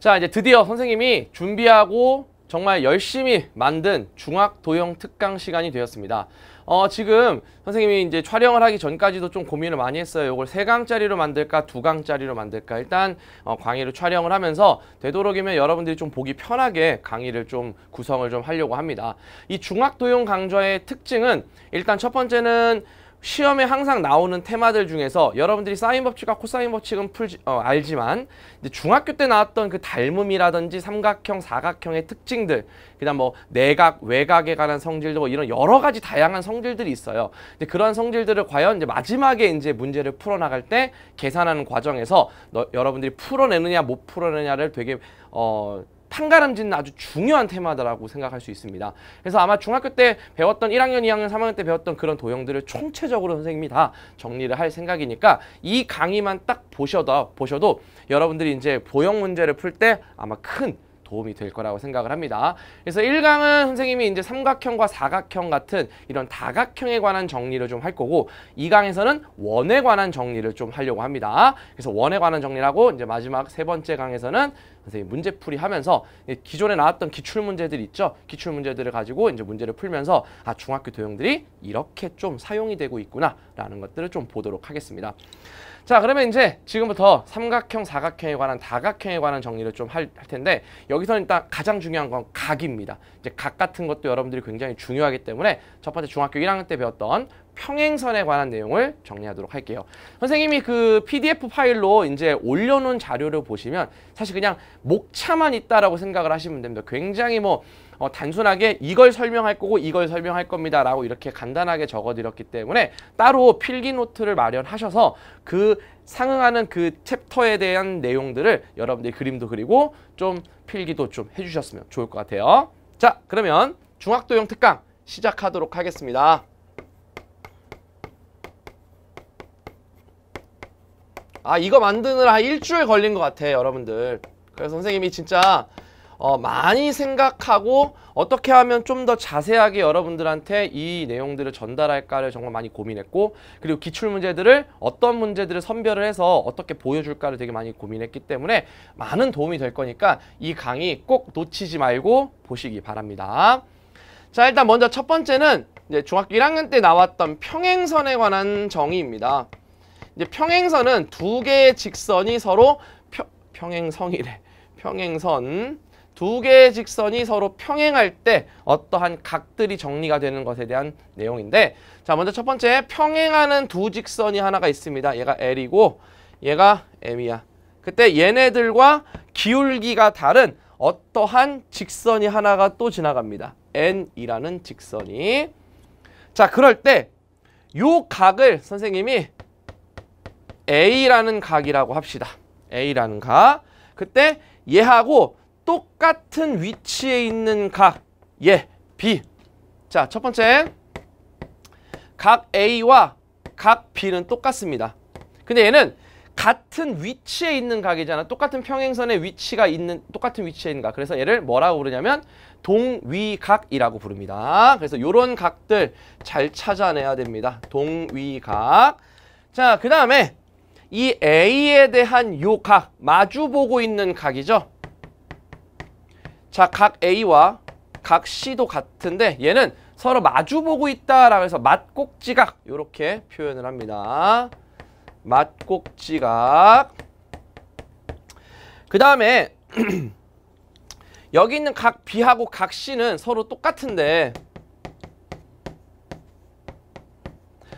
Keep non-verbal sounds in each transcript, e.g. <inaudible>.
자 이제 드디어 선생님이 준비하고 정말 열심히 만든 중학 도형 특강 시간이 되었습니다. 어, 지금 선생님이 이제 촬영을 하기 전까지도 좀 고민을 많이 했어요. 이걸 세강짜리로 만들까 두강짜리로 만들까 일단 어, 강의를 촬영을 하면서 되도록이면 여러분들이 좀 보기 편하게 강의를 좀 구성을 좀 하려고 합니다. 이 중학도용 강좌의 특징은 일단 첫 번째는 시험에 항상 나오는 테마들 중에서 여러분들이 사인 법칙과 코사인 법칙은 풀지, 어, 알지만 이제 중학교 때 나왔던 그 닮음이라든지 삼각형, 사각형의 특징들 그다음 뭐 내각, 외각에 관한 성질도 뭐 이런 여러 가지 다양한 성질들이 있어요. 근데 그러한 성질들을 과연 이제 마지막에 이제 문제를 풀어나갈 때 계산하는 과정에서 너, 여러분들이 풀어내느냐 못 풀어내느냐를 되게 어 판가름지는 아주 중요한 테마다라고 생각할 수 있습니다. 그래서 아마 중학교 때 배웠던 1학년, 2학년, 3학년 때 배웠던 그런 도형들을 총체적으로 선생님이 다 정리를 할 생각이니까 이 강의만 딱 보셔도, 보셔도 여러분들이 이제 보형 문제를 풀 때 아마 큰 도움이 될 거라고 생각을 합니다. 그래서 1강은 선생님이 이제 삼각형과 사각형 같은 이런 다각형에 관한 정리를 좀 할 거고 2강에서는 원에 관한 정리를 좀 하려고 합니다. 그래서 원에 관한 정리라고 이제 마지막 세 번째 강에서는 선생님 문제풀이 하면서 기존에 나왔던 기출 문제들 있죠. 기출 문제들을 가지고 이제 문제를 풀면서 아 중학교 도형들이 이렇게 좀 사용이 되고 있구나라는 것들을 좀 보도록 하겠습니다. 자 그러면 이제 지금부터 삼각형, 사각형에 관한 다각형에 관한 정리를 좀할할 텐데 여기서는 일단 가장 중요한 건 각입니다. 이제 각 같은 것도 여러분들이 굉장히 중요하기 때문에 첫 번째 중학교 1학년 때 배웠던 평행선에 관한 내용을 정리하도록 할게요. 선생님이 그 PDF 파일로 이제 올려놓은 자료를 보시면 사실 그냥 목차만 있다라고 생각을 하시면 됩니다. 굉장히 뭐 어, 단순하게 이걸 설명할 거고 이걸 설명할 겁니다 라고 이렇게 간단하게 적어드렸기 때문에 따로 필기 노트를 마련하셔서 그 상응하는 그 챕터에 대한 내용들을 여러분들이 그림도 그리고 좀 필기도 좀 해주셨으면 좋을 것 같아요 자 그러면 중학도형 특강 시작하도록 하겠습니다 아 이거 만드느라 일주일 걸린 것 같아 여러분들 그래서 선생님이 진짜 어, 많이 생각하고 어떻게 하면 좀 더 자세하게 여러분들한테 이 내용들을 전달할까를 정말 많이 고민했고 그리고 기출문제들을 어떤 문제들을 선별을 해서 어떻게 보여줄까를 되게 많이 고민했기 때문에 많은 도움이 될 거니까 이 강의 꼭 놓치지 말고 보시기 바랍니다. 자 일단 먼저 첫 번째는 이제 중학교 1학년 때 나왔던 평행선에 관한 정의입니다. 이제 평행선은 두 개의 직선이 서로 평, 평행성이래. 평행선 두 개의 직선이 서로 평행할 때 어떠한 각들이 정리가 되는 것에 대한 내용인데 자 먼저 첫 번째 평행하는 두 직선이 하나가 있습니다. 얘가 L이고 얘가 M이야. 그때 얘네들과 기울기가 다른 어떠한 직선이 하나가 또 지나갑니다. N이라는 직선이 자 그럴 때 요 각을 선생님이 A라는 각이라고 합시다. A라는 각 그때 얘하고 똑같은 위치에 있는 각 예, B 자, 첫 번째 각 A와 각 B는 똑같습니다. 근데 얘는 같은 위치에 있는 각이잖아. 똑같은 평행선의 위치가 있는 똑같은 위치에 있는 각. 그래서 얘를 뭐라고 부르냐면 동위각이라고 부릅니다. 그래서 이런 각들 잘 찾아내야 됩니다. 동위각. 자, 그 다음에 이 A에 대한 요 각, 마주보고 있는 각이죠. 자, 각 A와 각 C도 같은데 얘는 서로 마주보고 있다라고 해서 맞꼭지각 이렇게 표현을 합니다. 맞꼭지각그 다음에 <clears throat> 여기 있는 각 B하고 각 C는 서로 똑같은데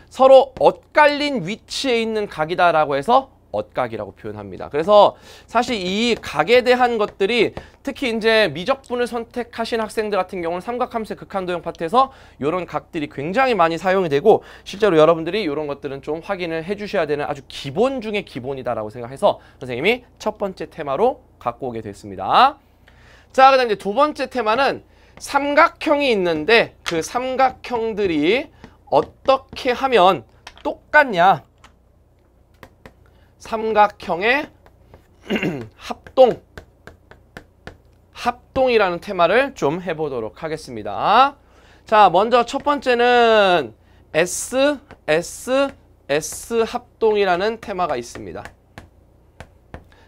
서로 엇갈린 위치에 있는 각이다라고 해서 엇각이라고 표현합니다. 그래서 사실 이 각에 대한 것들이 특히 이제 미적분을 선택하신 학생들 같은 경우는 삼각함수의 극한도형 파트에서 이런 각들이 굉장히 많이 사용이 되고 실제로 여러분들이 이런 것들은 좀 확인을 해주셔야 되는 아주 기본 중의 기본이다라고 생각해서 선생님이 첫 번째 테마로 갖고 오게 됐습니다. 자, 그 다음 이제 두 번째 테마는 삼각형이 있는데 그 삼각형들이 어떻게 하면 똑같냐 삼각형의 <clears throat> 합동 합동이라는 테마를 좀 해보도록 하겠습니다. 자, 먼저 첫 번째는 S, S, S 합동이라는 테마가 있습니다.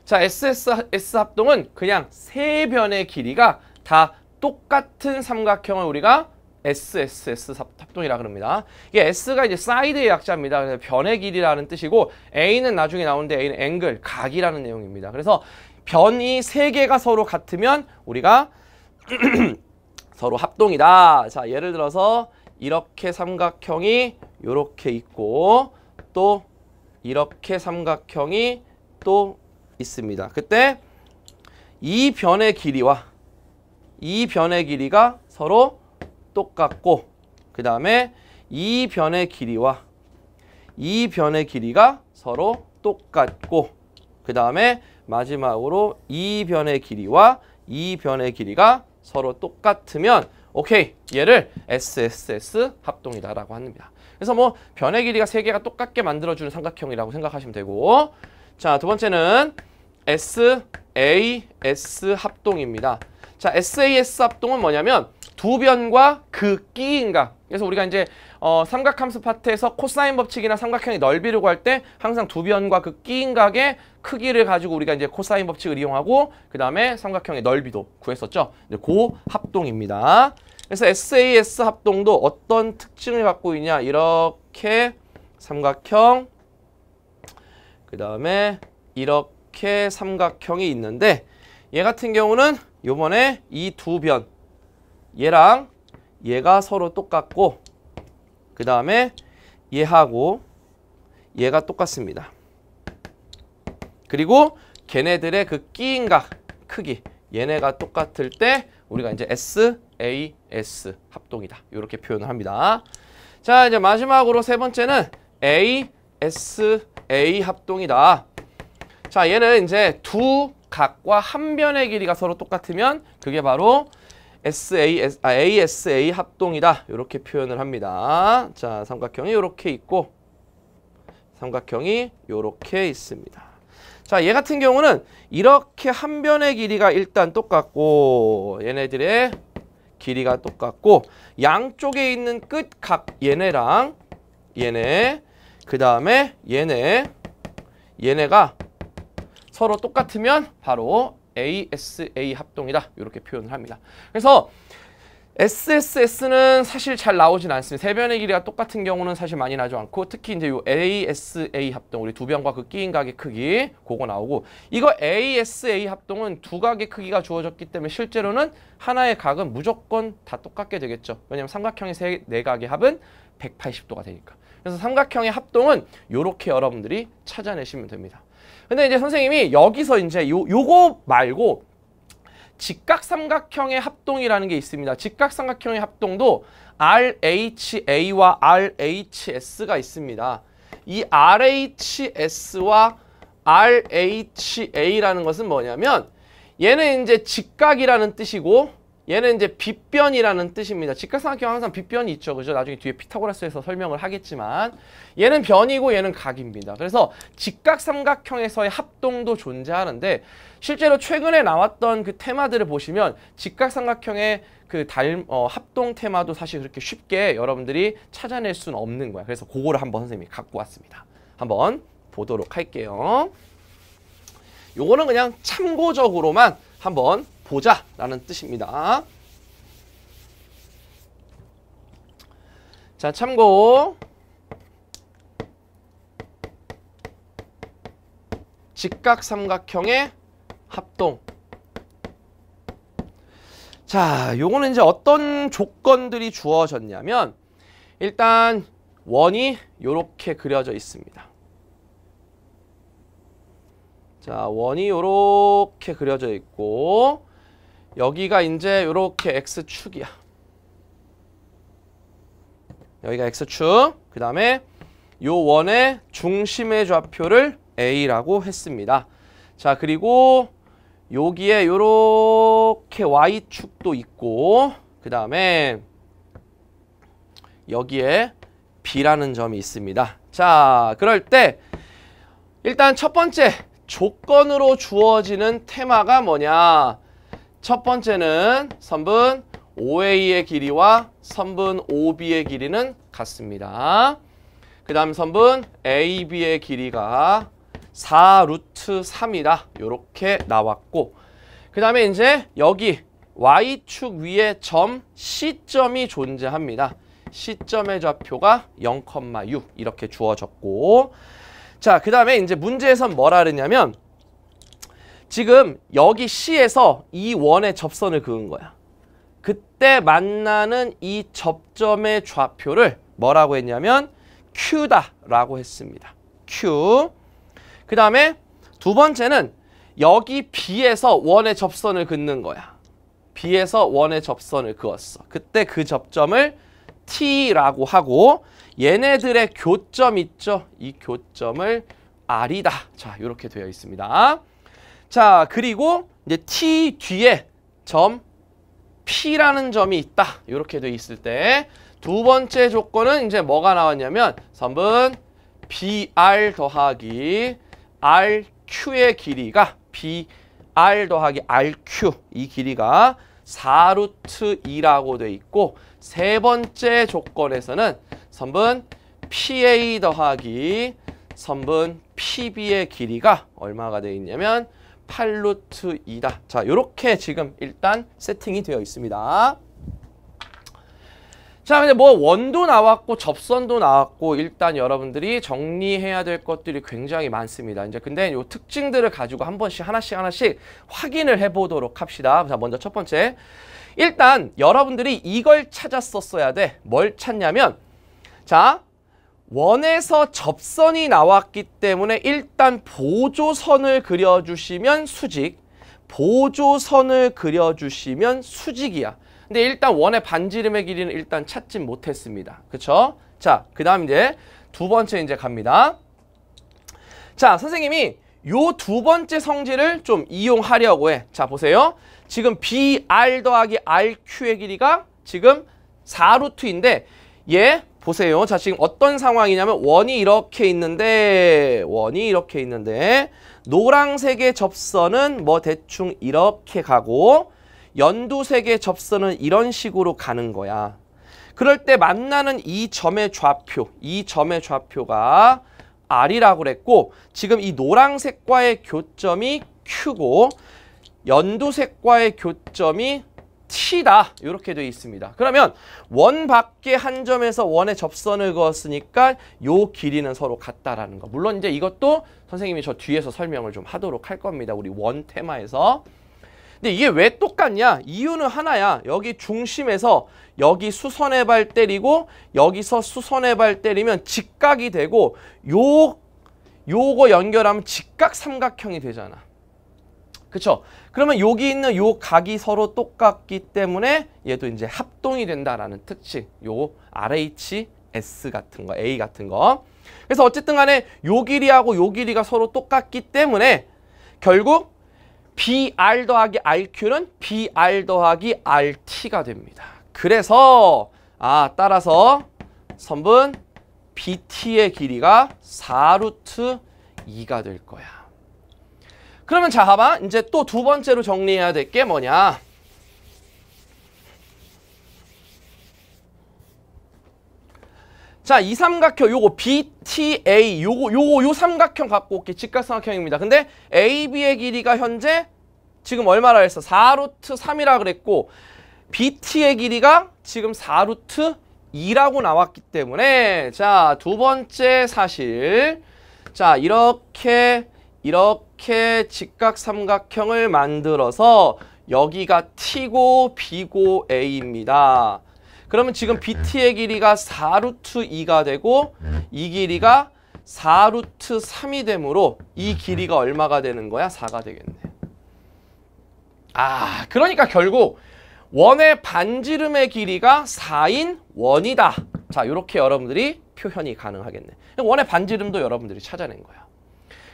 자, SS, S 합동은 그냥 세 변의 길이가 다 똑같은 삼각형을 우리가 SSS 탑동이라 그럽니다. 이게 S가 이제 사이드의 약자입니다. 그래서 변의 길이라는 뜻이고 A는 나중에 나오는데 A는 앵글, 각이라는 내용입니다. 그래서 변이 세 개가 서로 같으면 우리가 <clears throat> 서로 합동이다. 자, 예를 들어서 이렇게 삼각형이 이렇게 있고 또 이렇게 삼각형이 또 있습니다. 그때 이 변의 길이와 이 변의 길이가 서로 똑같고 그 다음에 이 변의 길이와 이 변의 길이가 서로 똑같고 그 다음에 마지막으로 이 변의 길이와 이 변의 길이가 서로 똑같으면 오케이 얘를 SSS 합동이다라고 합니다. 그래서 뭐 변의 길이가 세 개가 똑같게 만들어주는 삼각형이라고 생각하시면 되고 자 두 번째는 S, A, S 합동입니다. 자, SAS 합동은 뭐냐면 두 변과 그 끼인가. 그래서 우리가 이제 어, 삼각함수 파트에서 코사인 법칙이나 삼각형의 넓이라고 할때 항상 두 변과 그 끼인각의 크기를 가지고 우리가 이제 코사인 법칙을 이용하고 그 다음에 삼각형의 넓이도 구했었죠. 이제 그 합동입니다. 그래서 SAS 합동도 어떤 특징을 갖고 있냐. 이렇게 삼각형 그 다음에 이렇게 삼각형이 있는데 얘 같은 경우는 요번에 이 두 변 얘랑 얘가 서로 똑같고 그 다음에 얘하고 얘가 똑같습니다. 그리고 걔네들의 그 끼인각 크기 얘네가 똑같을 때 우리가 이제 S, A, S 합동이다. 이렇게 표현을 합니다. 자 이제 마지막으로 세 번째는 A, S, A 합동이다. 자 얘는 이제 두 각과 한 변의 길이가 서로 똑같으면 그게 바로 SAS, 아, ASA 합동이다. 이렇게 표현을 합니다. 자, 삼각형이 이렇게 있고 삼각형이 이렇게 있습니다. 자, 얘 같은 경우는 이렇게 한 변의 길이가 일단 똑같고 얘네들의 길이가 똑같고 양쪽에 있는 끝 각 얘네랑 얘네 그 다음에 얘네 얘네가 서로 똑같으면 바로 ASA 합동이다. 이렇게 표현을 합니다. 그래서 SSS는 사실 잘 나오진 않습니다. 세변의 길이가 똑같은 경우는 사실 많이 나지 않고 특히 이제 요 ASA 합동 우리 두 변과 그 끼인 각의 크기 그거 나오고 이거 ASA 합동은 두 각의 크기가 주어졌기 때문에 실제로는 하나의 각은 무조건 다 똑같게 되겠죠. 왜냐하면 삼각형의 세, 네 각의 합은 180도가 되니까. 그래서 삼각형의 합동은 이렇게 여러분들이 찾아내시면 됩니다. 근데 이제 선생님이 여기서 이제 요, 요거 말고 직각삼각형의 합동이라는 게 있습니다. 직각삼각형의 합동도 RHA와 RHS가 있습니다. 이 RHS와 RHA라는 것은 뭐냐면 얘는 이제 직각이라는 뜻이고 얘는 이제 빗변이라는 뜻입니다. 직각삼각형 항상 빗변이 있죠. 그죠? 나중에 뒤에 피타고라스에서 설명을 하겠지만 얘는 변이고 얘는 각입니다. 그래서 직각삼각형에서의 합동도 존재하는데 실제로 최근에 나왔던 그 테마들을 보시면 직각삼각형의 그 달, 어, 합동 테마도 사실 그렇게 쉽게 여러분들이 찾아낼 수는 없는 거야. 그래서 그거를 한번 선생님이 갖고 왔습니다. 한번 보도록 할게요. 요거는 그냥 참고적으로만 한번 보자라는 뜻입니다. 자, 참고 직각삼각형의 합동 자, 요거는 이제 어떤 조건들이 주어졌냐면 일단 원이 요렇게 그려져 있습니다. 자, 원이 요렇게 그려져 있고 여기가 이제 이렇게 X축이야. 여기가 X축, 그 다음에 요 원의 중심의 좌표를 A라고 했습니다. 자, 그리고 여기에 요렇게 Y축도 있고 그 다음에 여기에 B라는 점이 있습니다. 자, 그럴 때 일단 첫 번째 조건으로 주어지는 테마가 뭐냐 첫 번째는 선분 OA의 길이와 선분 OB의 길이는 같습니다. 그 다음 선분 AB의 길이가 4 루트 3이다. 이렇게 나왔고 그 다음에 이제 여기 Y축 위에 점 C점이 존재합니다. C점의 좌표가 0,6 이렇게 주어졌고 자, 그 다음에 이제 문제에선 뭐라 그랬냐면 지금 여기 C에서 이 원의 접선을 그은 거야. 그때 만나는 이 접점의 좌표를 뭐라고 했냐면 Q다라고 했습니다. Q. 그 다음에 두 번째는 여기 B에서 원의 접선을 긋는 거야. B에서 원의 접선을 그었어. 그때 그 접점을 T라고 하고 얘네들의 교점 있죠? 이 교점을 R이다. 자, 이렇게 되어 있습니다. 자, 그리고 이제 T 뒤에 점 P라는 점이 있다. 이렇게 돼 있을 때 두 번째 조건은 이제 뭐가 나왔냐면 선분 BR 더하기 RQ의 길이가 BR 더하기 RQ 이 길이가 4루트 2라고 돼 있고 세 번째 조건에서는 선분 PA 더하기 선분 PB의 길이가 얼마가 돼 있냐면 8루트 2다. 자, 이렇게 지금 일단 세팅이 되어 있습니다. 자, 이제 뭐 원도 나왔고 접선도 나왔고 일단 여러분들이 정리해야 될 것들이 굉장히 많습니다. 이제 근데 요 특징들을 가지고 한 번씩 하나씩 하나씩 확인을 해보도록 합시다. 자, 먼저 첫 번째. 일단 여러분들이 이걸 찾았었어야 돼. 뭘 찾냐면 자, 원에서 접선이 나왔기 때문에 일단 보조선을 그려주시면 수직 보조선을 그려주시면 수직이야 근데 일단 원의 반지름의 길이는 일단 찾지 못했습니다 그쵸? 자, 그 다음 이제 두 번째 이제 갑니다 자, 선생님이 요 두 번째 성질을 좀 이용하려고 해 자, 보세요 지금 BR 더하기 RQ의 길이가 지금 4루트인데 얘 보세요. 자, 지금 어떤 상황이냐면 원이 이렇게 있는데 원이 이렇게 있는데 노랑색의 접선은 뭐 대충 이렇게 가고 연두색의 접선은 이런 식으로 가는 거야. 그럴 때 만나는 이 점의 좌표, 이 점의 좌표가 R이라고 그랬고 지금 이 노랑색과의 교점이 Q고 연두색과의 교점이 t다 이렇게 되어 있습니다. 그러면 원 밖에 한 점에서 원에 접선을 그었으니까 요 길이는 서로 같다라는 거. 물론 이제 이것도 선생님이 저 뒤에서 설명을 좀 하도록 할 겁니다. 우리 원 테마에서. 근데 이게 왜 똑같냐? 이유는 하나야. 여기 중심에서 여기 수선의 발 때리고 여기서 수선의 발 때리면 직각이 되고 요 요거 연결하면 직각 삼각형이 되잖아. 그쵸? 그러면 여기 있는 요 각이 서로 똑같기 때문에 얘도 이제 합동이 된다라는 특징. 요 RH, S 같은 거, A 같은 거. 그래서 어쨌든 간에 요 길이하고 요 길이가 서로 똑같기 때문에 결국 BR 더하기 RQ는 BR 더하기 RT가 됩니다. 그래서 아 따라서 선분 BT의 길이가 4루트 2가 될 거야. 그러면 자, 봐봐. 이제 또 두 번째로 정리해야 될 게 뭐냐. 자, 이 삼각형 요거 BTA 요거 요거 요 삼각형 갖고 올게. 직각삼각형입니다. 근데 AB의 길이가 현재 지금 얼마라 했어? 4루트 3이라 그랬고 BT의 길이가 지금 4루트 2라고 나왔기 때문에 자, 두 번째 사실. 자, 이렇게 이렇게 이렇게 직각 삼각형을 만들어서 여기가 T고 B고 A입니다. 그러면 지금 BT의 길이가 4루트 2가 되고 이 길이가 4루트 3이 되므로 이 길이가 얼마가 되는 거야? 4가 되겠네. 아, 그러니까 결국 원의 반지름의 길이가 4인 원이다. 자, 이렇게 여러분들이 표현이 가능하겠네. 원의 반지름도 여러분들이 찾아낸 거야.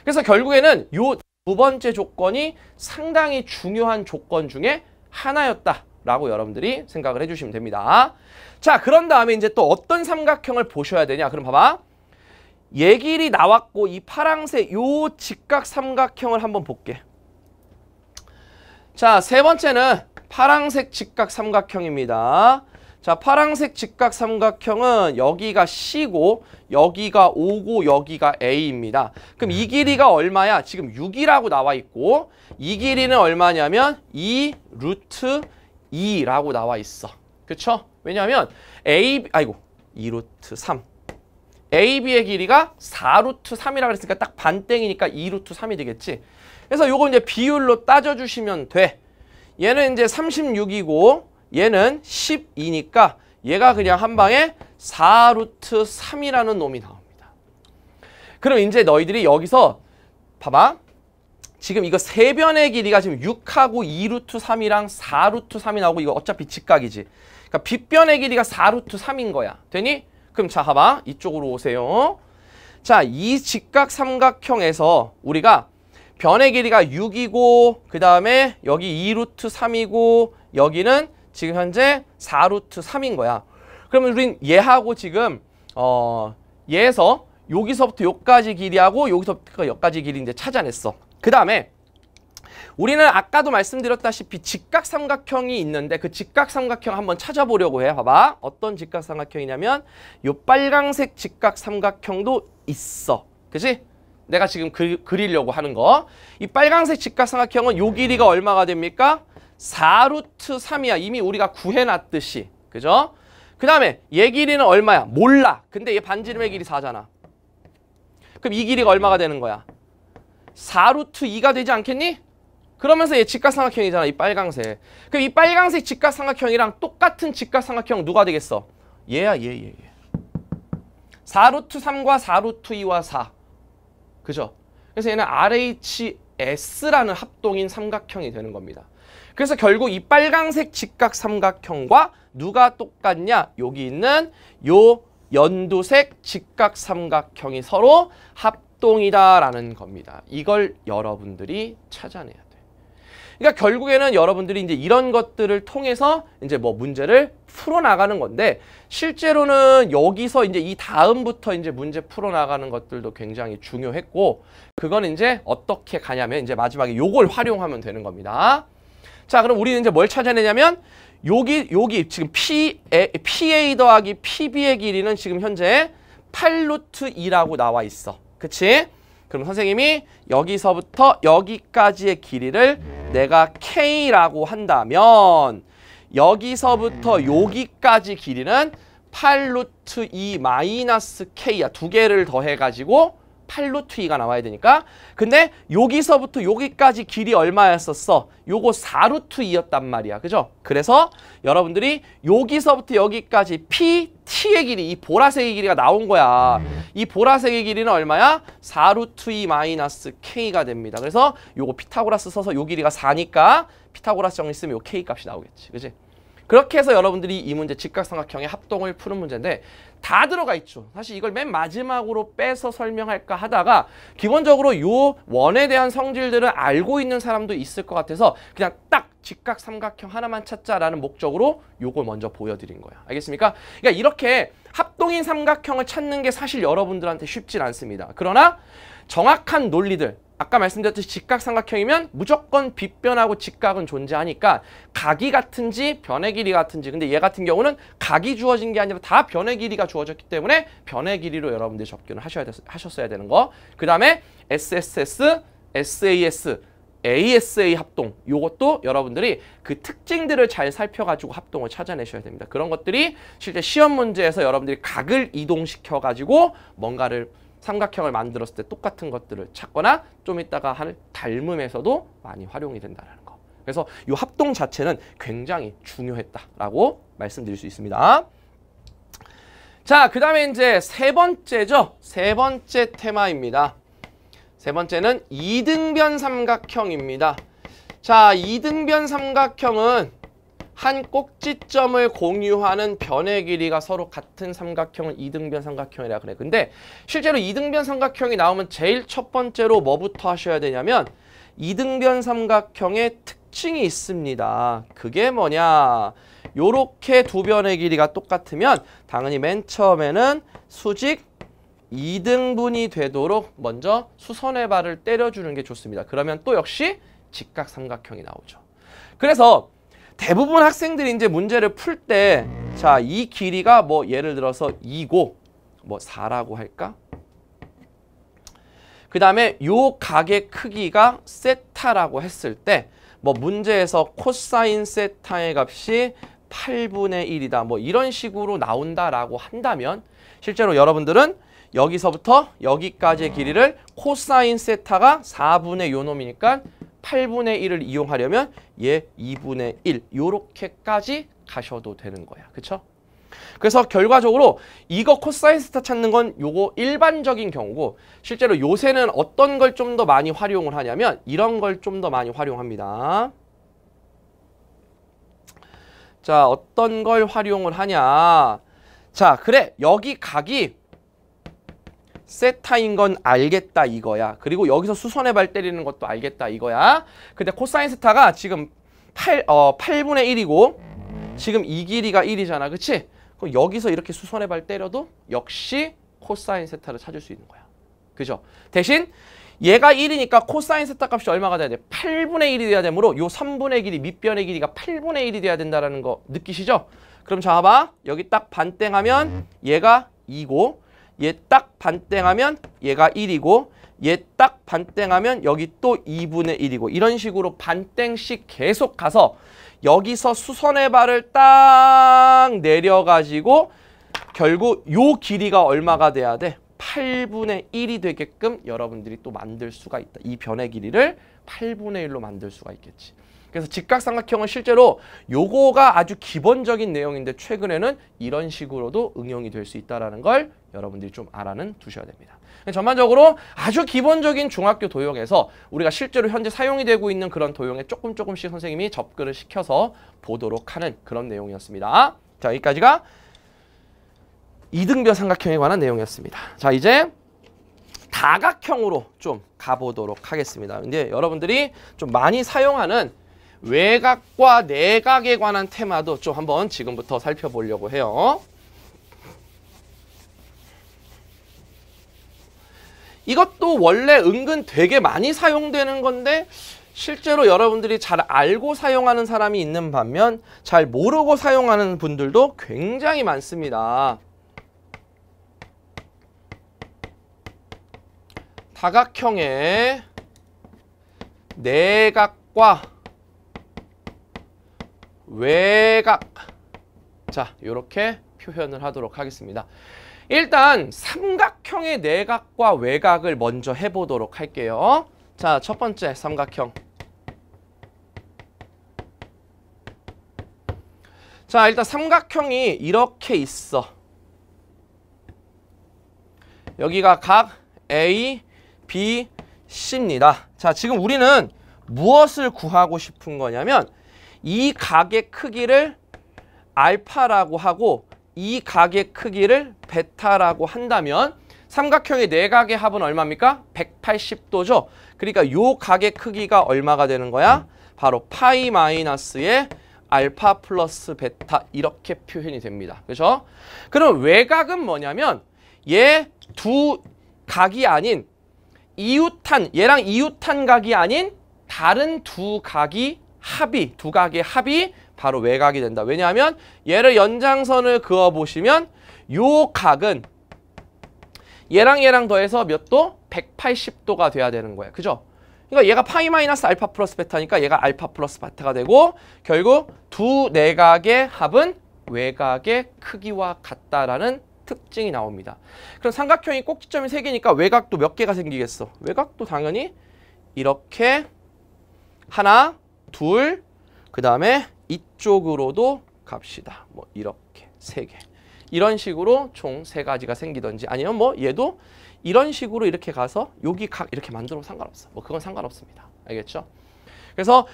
그래서 결국에는 요 두 번째 조건이 상당히 중요한 조건 중에 하나였다. 라고 여러분들이 생각을 해주시면 됩니다. 자, 그런 다음에 이제 또 어떤 삼각형을 보셔야 되냐. 그럼 봐봐. 얘길이 나왔고 이 파랑색 요 직각 삼각형을 한번 볼게. 자, 세 번째는 파랑색 직각 삼각형입니다. 자 파랑색 직각 삼각형은 여기가 C고 여기가 O고 여기가 A입니다. 그럼 이 길이가 얼마야? 지금 6이라고 나와 있고 이 길이는 얼마냐면 2 루트 2라고 나와 있어. 그렇죠 왜냐하면 A, 아이고 2 루트 3 AB의 길이가 4루트 3이라 그랬으니까 딱 반땡이니까 2루트 3이 되겠지. 그래서 요거 이제 비율로 따져주시면 돼. 얘는 이제 36이고 얘는 12니까 얘가 그냥 한 방에 4루트 3이라는 놈이 나옵니다. 그럼 이제 너희들이 여기서 봐봐. 지금 이거 세 변의 길이가 지금 6하고 2루트 3이랑 4루트 3이 나오고 이거 어차피 직각이지. 그러니까 빗변의 길이가 4루트 3인 거야. 되니? 그럼 자 봐봐. 이쪽으로 오세요. 자, 이 직각 삼각형에서 우리가 변의 길이가 6이고 그 다음에 여기 2루트 3이고 여기는 지금 현재 4루트 3인 거야. 그러면 우린 얘하고 지금 어 얘에서 여기서부터 여기까지 길이하고 여기서부터 여기까지 길이 이제 찾아냈어. 그 다음에 우리는 아까도 말씀드렸다시피 직각삼각형이 있는데 그 직각삼각형 한번 찾아보려고 해. 봐봐. 어떤 직각삼각형이냐면 요 빨강색 직각삼각형도 있어. 그지? 내가 지금 그, 그리려고 하는 거. 이 빨강색 직각삼각형은 요 길이가 얼마가 됩니까? 4루트 3이야. 이미 우리가 구해놨듯이. 그죠? 그 다음에 얘 길이는 얼마야? 몰라. 근데 얘 반지름의 길이 4잖아. 그럼 이 길이가 얼마가 되는 거야? 4루트 2가 되지 않겠니? 그러면서 얘 직각삼각형이잖아. 이 빨강색. 그럼 이 빨강색 직각삼각형이랑 똑같은 직각삼각형 누가 되겠어? 얘야 얘 얘, 얘. 4루트 3과 4루트 2와 4. 그죠? 그래서 얘는 RHS라는 합동인 삼각형이 되는 겁니다. 그래서 결국 이 빨강색 직각 삼각형과 누가 똑같냐? 여기 있는 요 연두색 직각 삼각형이 서로 합동이다라는 겁니다. 이걸 여러분들이 찾아내야 돼. 그러니까 결국에는 여러분들이 이제 이런 것들을 통해서 이제 뭐 문제를 풀어 나가는 건데 실제로는 여기서 이제 이 다음부터 이제 문제 풀어 나가는 것들도 굉장히 중요했고 그건 이제 어떻게 가냐면 이제 마지막에 요걸 활용하면 되는 겁니다. 자, 그럼 우리는 이제 뭘 찾아내냐면 여기 여기 지금 P, PA 더하기 PB의 길이는 지금 현재 8루트 2라고 나와 있어. 그치? 그럼 선생님이 여기서부터 여기까지의 길이를 내가 K라고 한다면 여기서부터 여기까지 길이는 8루트 2 마이너스 K야. 두 개를 더해가지고 8루트2가 나와야 되니까 근데 여기서부터 여기까지 길이 얼마였었어? 요거 4루트2였단 말이야. 그죠? 그래서 여러분들이 여기서부터 여기까지 P, T의 길이, 이 보라색의 길이가 나온 거야. 음. 이 보라색의 길이는 얼마야? 4루트2 마이너스 K가 됩니다. 그래서 요거 피타고라스 써서 요 길이가 4니까 피타고라스 정리 쓰면 요 K값이 나오겠지. 그지? 그렇게 해서 여러분들이 이 문제 직각삼각형의 합동을 푸는 문제인데 다 들어가 있죠. 사실 이걸 맨 마지막으로 빼서 설명할까 하다가 기본적으로 요 원에 대한 성질들은 알고 있는 사람도 있을 것 같아서 그냥 딱 직각삼각형 하나만 찾자라는 목적으로 요걸 먼저 보여드린 거예요. 알겠습니까? 그러니까 이렇게 합동인 삼각형을 찾는 게 사실 여러분들한테 쉽진 않습니다. 그러나 정확한 논리들 아까 말씀드렸듯이 직각삼각형이면 무조건 빗변하고 직각은 존재하니까 각이 같은지 변의 길이 같은지 근데 얘 같은 경우는 각이 주어진 게 아니라 다 변의 길이가 주어졌기 때문에 변의 길이로 여러분들이 접근을 하셔야 됐, 하셨어야 되는 거. 그 다음에 SSS, SAS ASA 합동 요것도 여러분들이 그 특징들을 잘 살펴가지고 합동을 찾아내셔야 됩니다. 그런 것들이 실제 시험 문제에서 여러분들이 각을 이동시켜가지고 뭔가를 삼각형을 만들었을 때 똑같은 것들을 찾거나 좀 이따가 할 닮음에서도 많이 활용이 된다는 거. 그래서 이 합동 자체는 굉장히 중요했다라고 말씀드릴 수 있습니다. 자, 그 다음에 이제 세 번째죠. 세 번째 테마입니다. 세 번째는 이등변 삼각형입니다. 자, 이등변 삼각형은 한 꼭지점을 공유하는 변의 길이가 서로 같은 삼각형을 이등변 삼각형이라 그래. 근데 실제로 이등변 삼각형이 나오면 제일 첫 번째로 뭐부터 하셔야 되냐면 이등변 삼각형의 특징이 있습니다. 그게 뭐냐? 요렇게 두 변의 길이가 똑같으면 당연히 맨 처음에는 수직 이등분이 되도록 먼저 수선의 발을 때려주는 게 좋습니다. 그러면 또 역시 직각삼각형이 나오죠. 그래서 대부분 학생들이 이제 문제를 풀 때자 이 길이가 뭐 예를 들어서 2고 뭐 4라고 할까? 그 다음에 요 각의 크기가 세타라고 했을 때 뭐 문제에서 코사인 세타의 값이 8분의 1이다 뭐 이런 식으로 나온다라고 한다면 실제로 여러분들은 여기서부터 여기까지의 길이를 코사인 세타가 4분의 요놈이니까 8분의 1을 이용하려면 얘 2분의 1 요렇게까지 가셔도 되는 거야. 그쵸? 그래서 결과적으로 이거 코사인 스타 찾는 건 요거 일반적인 경우고 실제로 요새는 어떤 걸 좀 더 많이 활용을 하냐면 이런 걸 좀 더 많이 활용합니다. 자 어떤 걸 활용을 하냐 자 그래 여기 각이 세타인 건 알겠다 이거야. 그리고 여기서 수선의 발 때리는 것도 알겠다 이거야. 근데 코사인 세타가 지금 8, 어, 8분의 1이고 지금 이 길이가 1이잖아. 그치? 그럼 여기서 이렇게 수선의 발 때려도 역시 코사인 세타를 찾을 수 있는 거야. 그죠? 대신 얘가 1이니까 코사인 세타 값이 얼마가 돼야 돼? 8분의 1이 돼야 되므로 요 3분의 길이, 밑변의 길이가 8분의 1이 돼야 된다는 거 느끼시죠? 그럼 잡아. 여기 딱 반땡하면 얘가 2고 얘딱 반땡하면 얘가 1이고 얘 딱 반땡하면 여기 또 2분의 1이고 이런 식으로 반땡씩 계속 가서 여기서 수선의 발을 딱 내려가지고 결국 요 길이가 얼마가 돼야 돼? 8분의 1이 되게끔 여러분들이 또 만들 수가 있다. 이 변의 길이를 8분의 1로 만들 수가 있겠지. 그래서 직각삼각형은 실제로 요거가 아주 기본적인 내용인데 최근에는 이런 식으로도 응용이 될 수 있다는 걸 여러분들이 좀 알아는 두셔야 됩니다. 그러니까 전반적으로 아주 기본적인 중학교 도형에서 우리가 실제로 현재 사용이 되고 있는 그런 도형에 조금 조금씩 선생님이 접근을 시켜서 보도록 하는 그런 내용이었습니다. 자 여기까지가 이등변 삼각형에 관한 내용이었습니다. 자 이제 다각형으로 좀 가보도록 하겠습니다. 근데 여러분들이 좀 많이 사용하는 외각과 내각에 관한 테마도 좀 한번 지금부터 살펴보려고 해요. 이것도 원래 은근 되게 많이 사용되는 건데 실제로 여러분들이 잘 알고 사용하는 사람이 있는 반면 잘 모르고 사용하는 분들도 굉장히 많습니다. 다각형의 내각과 외곽 자 이렇게 표현을 하도록 하겠습니다. 일단 삼각형의 내각과 외각을 먼저 해보도록 할게요. 자, 첫 번째 삼각형. 자, 일단 삼각형이 이렇게 있어. 여기가 각 A, B, C입니다. 자, 지금 우리는 무엇을 구하고 싶은 거냐면 이 각의 크기를 알파라고 하고 이 각의 크기를 베타라고 한다면 삼각형의 네각의 합은 얼마입니까? 180도죠. 그러니까 요 각의 크기가 얼마가 되는 거야? 바로 파이 마이너스의 알파 플러스 베타 이렇게 표현이 됩니다. 그렇죠? 그럼 외각은 뭐냐면 얘 두 각이 아닌 이웃한 얘랑 이웃한 각이 아닌 다른 두 각이 합이, 두각의 합이 바로 외곽이 된다. 왜냐하면 얘를 연장선을 그어보시면 요 각은 얘랑 얘랑 더해서 몇 도? 180도가 돼야 되는 거예요. 그죠? 그러니까 얘가 파이 마이너스 알파 플러스 베타니까 얘가 알파 플러스 바타가 되고 결국 두 내각의 합은 외곽의 크기와 같다라는 특징이 나옵니다. 그럼 삼각형이 꼭지점이 세개니까 외곽도 몇 개가 생기겠어? 외곽도 당연히 이렇게 하나, 둘, 그 다음에 이쪽으로도 갑시다. 뭐 이렇게 세 개. 이런 식으로 총 세 가지가 생기든지 아니면 뭐 얘도 이런 식으로 이렇게 가서 여기 각 이렇게 만들어도 상관없어. 뭐 그건 상관없습니다. 알겠죠? 그래서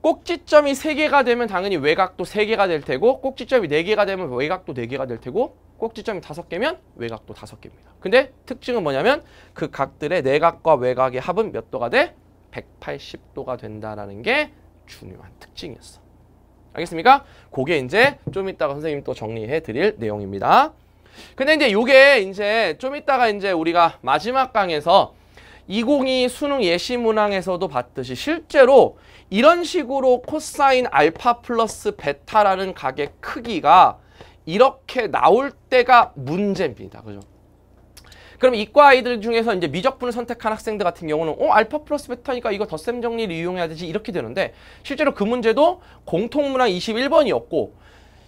꼭지점이 세개가 되면 당연히 외곽도 세개가될 테고 꼭지점이 네개가 되면 외곽도 네개가될 테고 꼭지점이 다섯 개면 외곽도 다섯 개입니다 근데 특징은 뭐냐면 그 각들의 내각과 네 외곽의 합은 몇 도가 돼? 180도가 된다라는 게 중요한 특징이었어. 알겠습니까? 그게 이제 좀 이따가 선생님또 정리해 드릴 내용입니다. 근데 이제 요게 이제 좀 이따가 이제 우리가 마지막 강에서 2 0 2 수능 예시 문항에서도 봤듯이 실제로 이런 식으로 코사인 알파 플러스 베타라는 각의 크기가 이렇게 나올 때가 문제입니다. 그죠? 그럼 이과 아이들 중에서 이제 미적분을 선택한 학생들 같은 경우는 어 알파 플러스 베타니까 이거 덧셈 정리를 이용해야 되지 이렇게 되는데 실제로 그 문제도 공통문항 21번이었고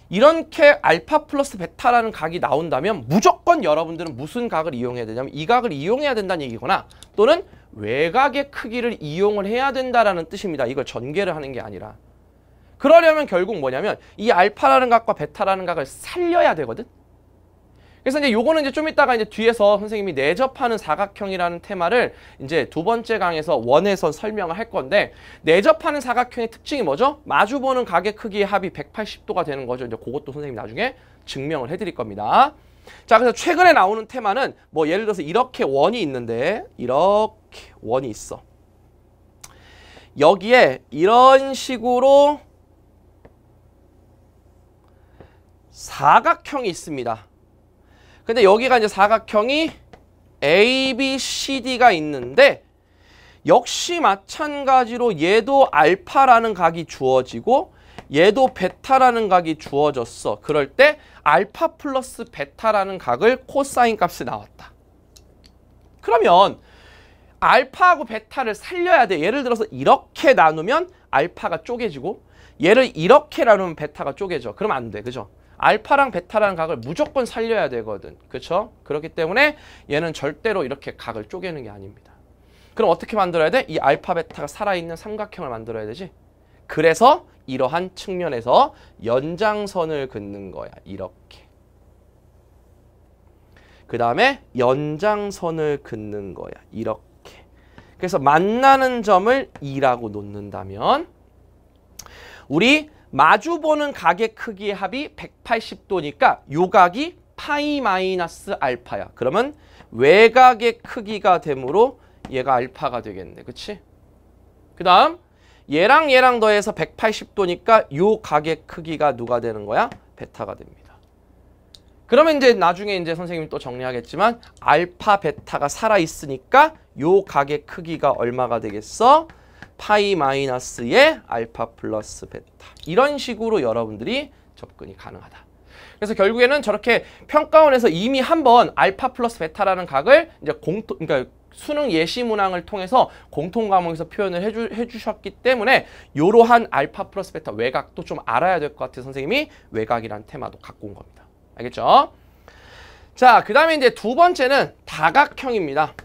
이렇게 알파 플러스 베타라는 각이 나온다면 무조건 여러분들은 무슨 각을 이용해야 되냐면 이 각을 이용해야 된다는 얘기거나 또는 외곽의 크기를 이용을 해야 된다라는 뜻입니다. 이걸 전개를 하는 게 아니라. 그러려면 결국 뭐냐면 이 알파라는 각과 베타라는 각을 살려야 되거든. 그래서 이제 요거는 이제 좀 이따가 이제 뒤에서 선생님이 내접하는 사각형이라는 테마를 이제 두 번째 강에서 원에서 설명을 할 건데 내접하는 사각형의 특징이 뭐죠? 마주보는 각의 크기의 합이 180도가 되는 거죠. 이제 그것도 선생님이 나중에 증명을 해드릴 겁니다. 자, 그래서 최근에 나오는 테마는 뭐 예를 들어서 이렇게 원이 있는데 이렇게 원이 있어. 여기에 이런 식으로 사각형이 있습니다. 근데 여기가 이제 사각형이 A, B, C, D가 있는데 역시 마찬가지로 얘도 알파라는 각이 주어지고 얘도 베타라는 각이 주어졌어. 그럴 때 알파 플러스 베타라는 각을 코사인 값이 나왔다. 그러면 알파하고 베타를 살려야 돼. 예를 들어서 이렇게 나누면 알파가 쪼개지고 얘를 이렇게 나누면 베타가 쪼개져. 그럼 안 돼. 그죠? 알파랑 베타라는 각을 무조건 살려야 되거든. 그렇죠? 그렇기 때문에 얘는 절대로 이렇게 각을 쪼개는 게 아닙니다. 그럼 어떻게 만들어야 돼? 이 알파 베타가 살아있는 삼각형을 만들어야 되지. 그래서 이러한 측면에서 연장선을 긋는 거야. 이렇게. 그 다음에 연장선을 긋는 거야. 이렇게. 그래서 만나는 점을 2라고 놓는다면 우리 마주보는 각의 크기의 합이 180도니까 요각이 파이 마이너스 알파야. 그러면 외각의 크기가 되므로 얘가 알파가 되겠네. 그치? 그 다음 얘랑 얘랑 더해서 180도니까 요 각의 크기가 누가 되는 거야? 베타가 됩니다. 그러면 이제 나중에 이제 선생님이 또 정리하겠지만 알파 베타가 살아있으니까 요 각의 크기가 얼마가 되겠어? 파이 마이너스의 알파 플러스 베타 이런 식으로 여러분들이 접근이 가능하다. 그래서 결국에는 저렇게 평가원에서 이미 한 번 알파 플러스 베타라는 각을 이제 공통 그러니까 수능 예시 문항을 통해서 공통 과목에서 표현을 해주, 해주셨기 때문에 이러한 알파 플러스 베타 외곽도 좀 알아야 될 것 같아요. 선생님이 외곽이란 테마도 갖고 온 겁니다. 알겠죠? 자, 그 다음에 이제 두 번째는 다각형입니다.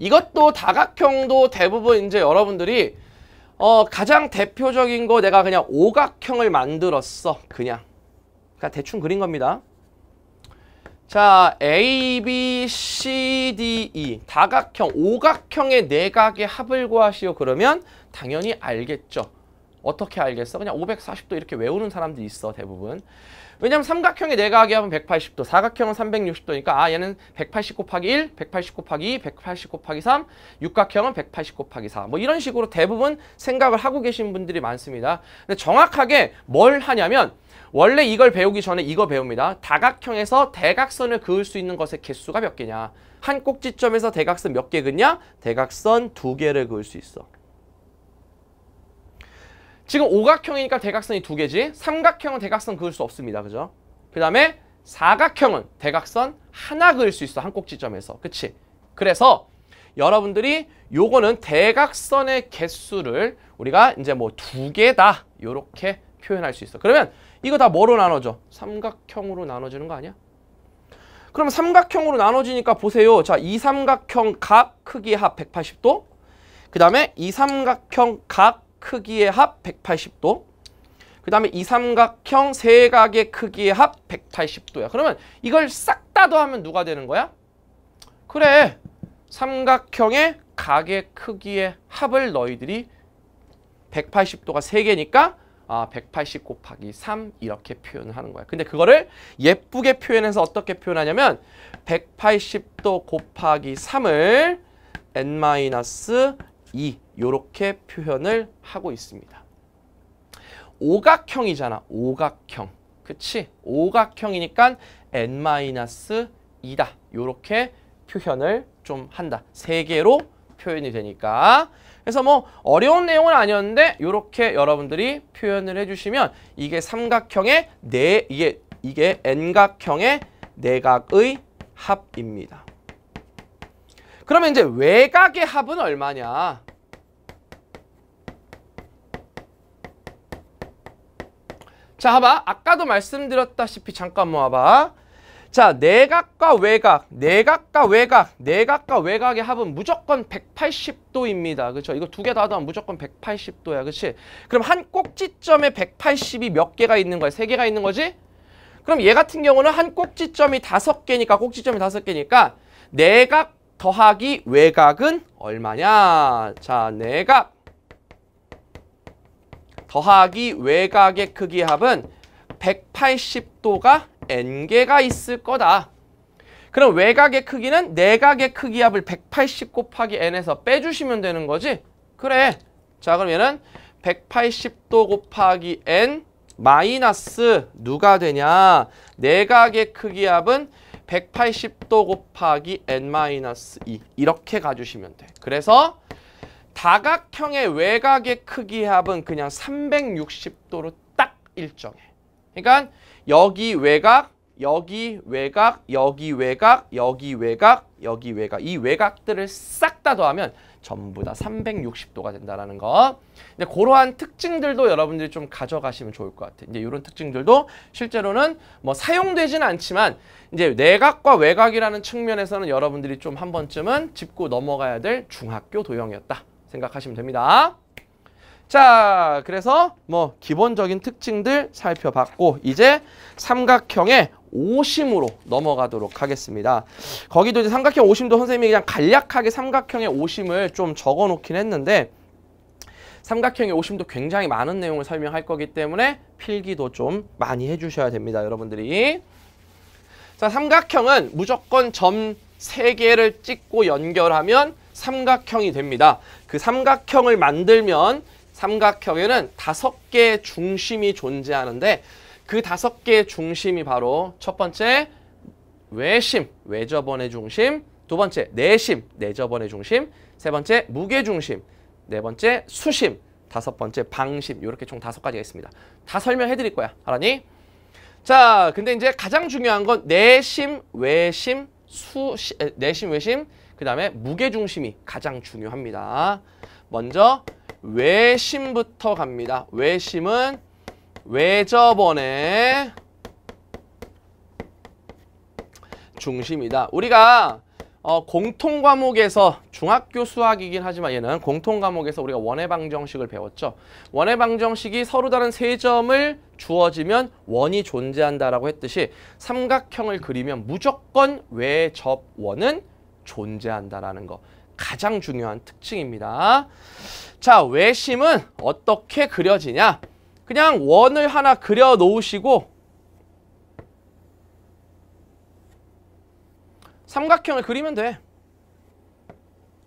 이것도 다각형도 대부분 이제 여러분들이 어, 가장 대표적인 거 내가 그냥 오각형을 만들었어. 그냥. 그러니까 대충 그린 겁니다. 자, A, B, C, D, E. 다각형, 오각형의 내 네 각의 합을 구하시오. 그러면 당연히 알겠죠. 어떻게 알겠어? 그냥 540도 이렇게 외우는 사람들이 있어, 대부분. 왜냐면 삼각형의 내각이 하면 180도, 사각형은 360도니까 아 얘는 180 곱하기 1, 180 곱하기 2, 180 곱하기 3, 육각형은 180 곱하기 4. 뭐 이런 식으로 대부분 생각을 하고 계신 분들이 많습니다. 근데 정확하게 뭘 하냐면 원래 이걸 배우기 전에 이거 배웁니다. 다각형에서 대각선을 그을 수 있는 것의 개수가 몇 개냐. 한 꼭지점에서 대각선 몇 개 그냐? 대각선 두 개를 그을 수 있어. 지금 오각형이니까 대각선이 두 개지 삼각형은 대각선 그을 수 없습니다. 그죠? 그 다음에 사각형은 대각선 하나 그을 수 있어. 한 꼭지점에서. 그치? 그래서 여러분들이 요거는 대각선의 개수를 우리가 이제 뭐 두 개다 요렇게 표현할 수 있어. 그러면 이거 다 뭐로 나눠져? 삼각형으로 나눠지는 거 아니야? 그럼 삼각형으로 나눠지니까 보세요. 자, 이 삼각형 각 크기 합 180도. 그 다음에 이 삼각형 각 크기의 합 180도 그 다음에 이 삼각형 세각의 크기의 합 180도야 그러면 이걸 싹 다 더하면 누가 되는 거야? 그래 삼각형의 각의 크기의 합을 너희들이 180도가 3개니까 아, 180 곱하기 3 이렇게 표현을 하는 거야. 근데 그거를 예쁘게 표현해서 어떻게 표현하냐면 180도 곱하기 3을 n n 마이너스 이 이렇게 표현을 하고 있습니다. 오각형이잖아. 오각형. 그치? 오각형이니까 n-2다. 이렇게 표현을 좀 한다. 세 개로 표현이 되니까. 그래서 뭐 어려운 내용은 아니었는데 이렇게 여러분들이 표현을 해주시면 이게 삼각형의 네 이게 이게 n각형의 내각의 합입니다. 그러면 이제 외곽의 합은 얼마냐? 자, 봐봐. 아까도 말씀드렸다시피 잠깐 모아봐. 뭐 자, 내각과 외각, 내각과 외각, 내각과 외각의 합은 무조건 180도입니다. 그렇죠? 이거 두 개 다 하면 무조건 180도야. 그렇지? 그럼 한 꼭지점에 180이 몇 개가 있는 거야? 세 개가 있는 거지? 그럼 얘 같은 경우는 한 꼭지점이 다섯 개니까 꼭지점이 다섯 개니까 내각 더하기 외곽은 얼마냐? 자, 내각 더하기 외곽의 크기 합은 180도가 n개가 있을 거다. 그럼 외곽의 크기는 내각의 크기 합을 180 곱하기 n에서 빼주시면 되는 거지? 그래. 자, 그러면은 180도 곱하기 n 마이너스 누가 되냐 내각의 네 크기 합은 180도 곱하기 n-2 이렇게 가주시면 돼 그래서 다각형의 외각의 크기 합은 그냥 360도로 딱 일정해 그러니까 여기 외각 여기 외각 여기 외각 여기 외각 여기 외각이외각들을싹 다 더하면 전부 다 360도가 된다라는 거. 이제 그러한 특징들도 여러분들이 좀 가져가시면 좋을 것 같아요. 이제 이런 특징들도 실제로는 뭐 사용되진 않지만 이제 내각과 외각이라는 측면에서는 여러분들이 좀 한 번쯤은 짚고 넘어가야 될 중학교 도형이었다 생각하시면 됩니다. 자, 그래서 뭐 기본적인 특징들 살펴봤고 이제 삼각형의 오심으로 넘어가도록 하겠습니다. 거기도 이제 삼각형 오심도 선생님이 그냥 간략하게 삼각형의 오심을 좀 적어 놓긴 했는데 삼각형의 오심도 굉장히 많은 내용을 설명할 거기 때문에 필기도 좀 많이 해주셔야 됩니다. 여러분들이. 자, 삼각형은 무조건 점 세개를 찍고 연결하면 삼각형이 됩니다. 그 삼각형을 만들면 삼각형에는 다섯 개의 중심이 존재하는데 그 다섯 개의 중심이 바로 첫 번째 외심, 외저번의 중심, 두 번째 내심, 내저번의 중심, 세 번째 무게중심, 네 번째 수심, 다섯 번째 방심 이렇게 총 다섯 가지가 있습니다. 다 설명해 드릴 거야. 알았니? 자, 근데 이제 가장 중요한 건 내심, 외심, 수심 내심, 외심, 그 다음에 무게중심이 가장 중요합니다. 먼저 외심부터 갑니다. 외심은 왜 저번에 중심이다. 우리가 어, 공통 과목에서 중학교 수학이긴 하지만 얘는 공통 과목에서 우리가 원의 방정식을 배웠죠. 원의 방정식이 서로 다른 세 점을 주어지면 원이 존재한다라고 했듯이 삼각형을 그리면 무조건 외접 원은 존재한다라는 거. 가장 중요한 특징입니다. 자, 외심은 어떻게 그려지냐? 그냥 원을 하나 그려 놓으시고 삼각형을 그리면 돼.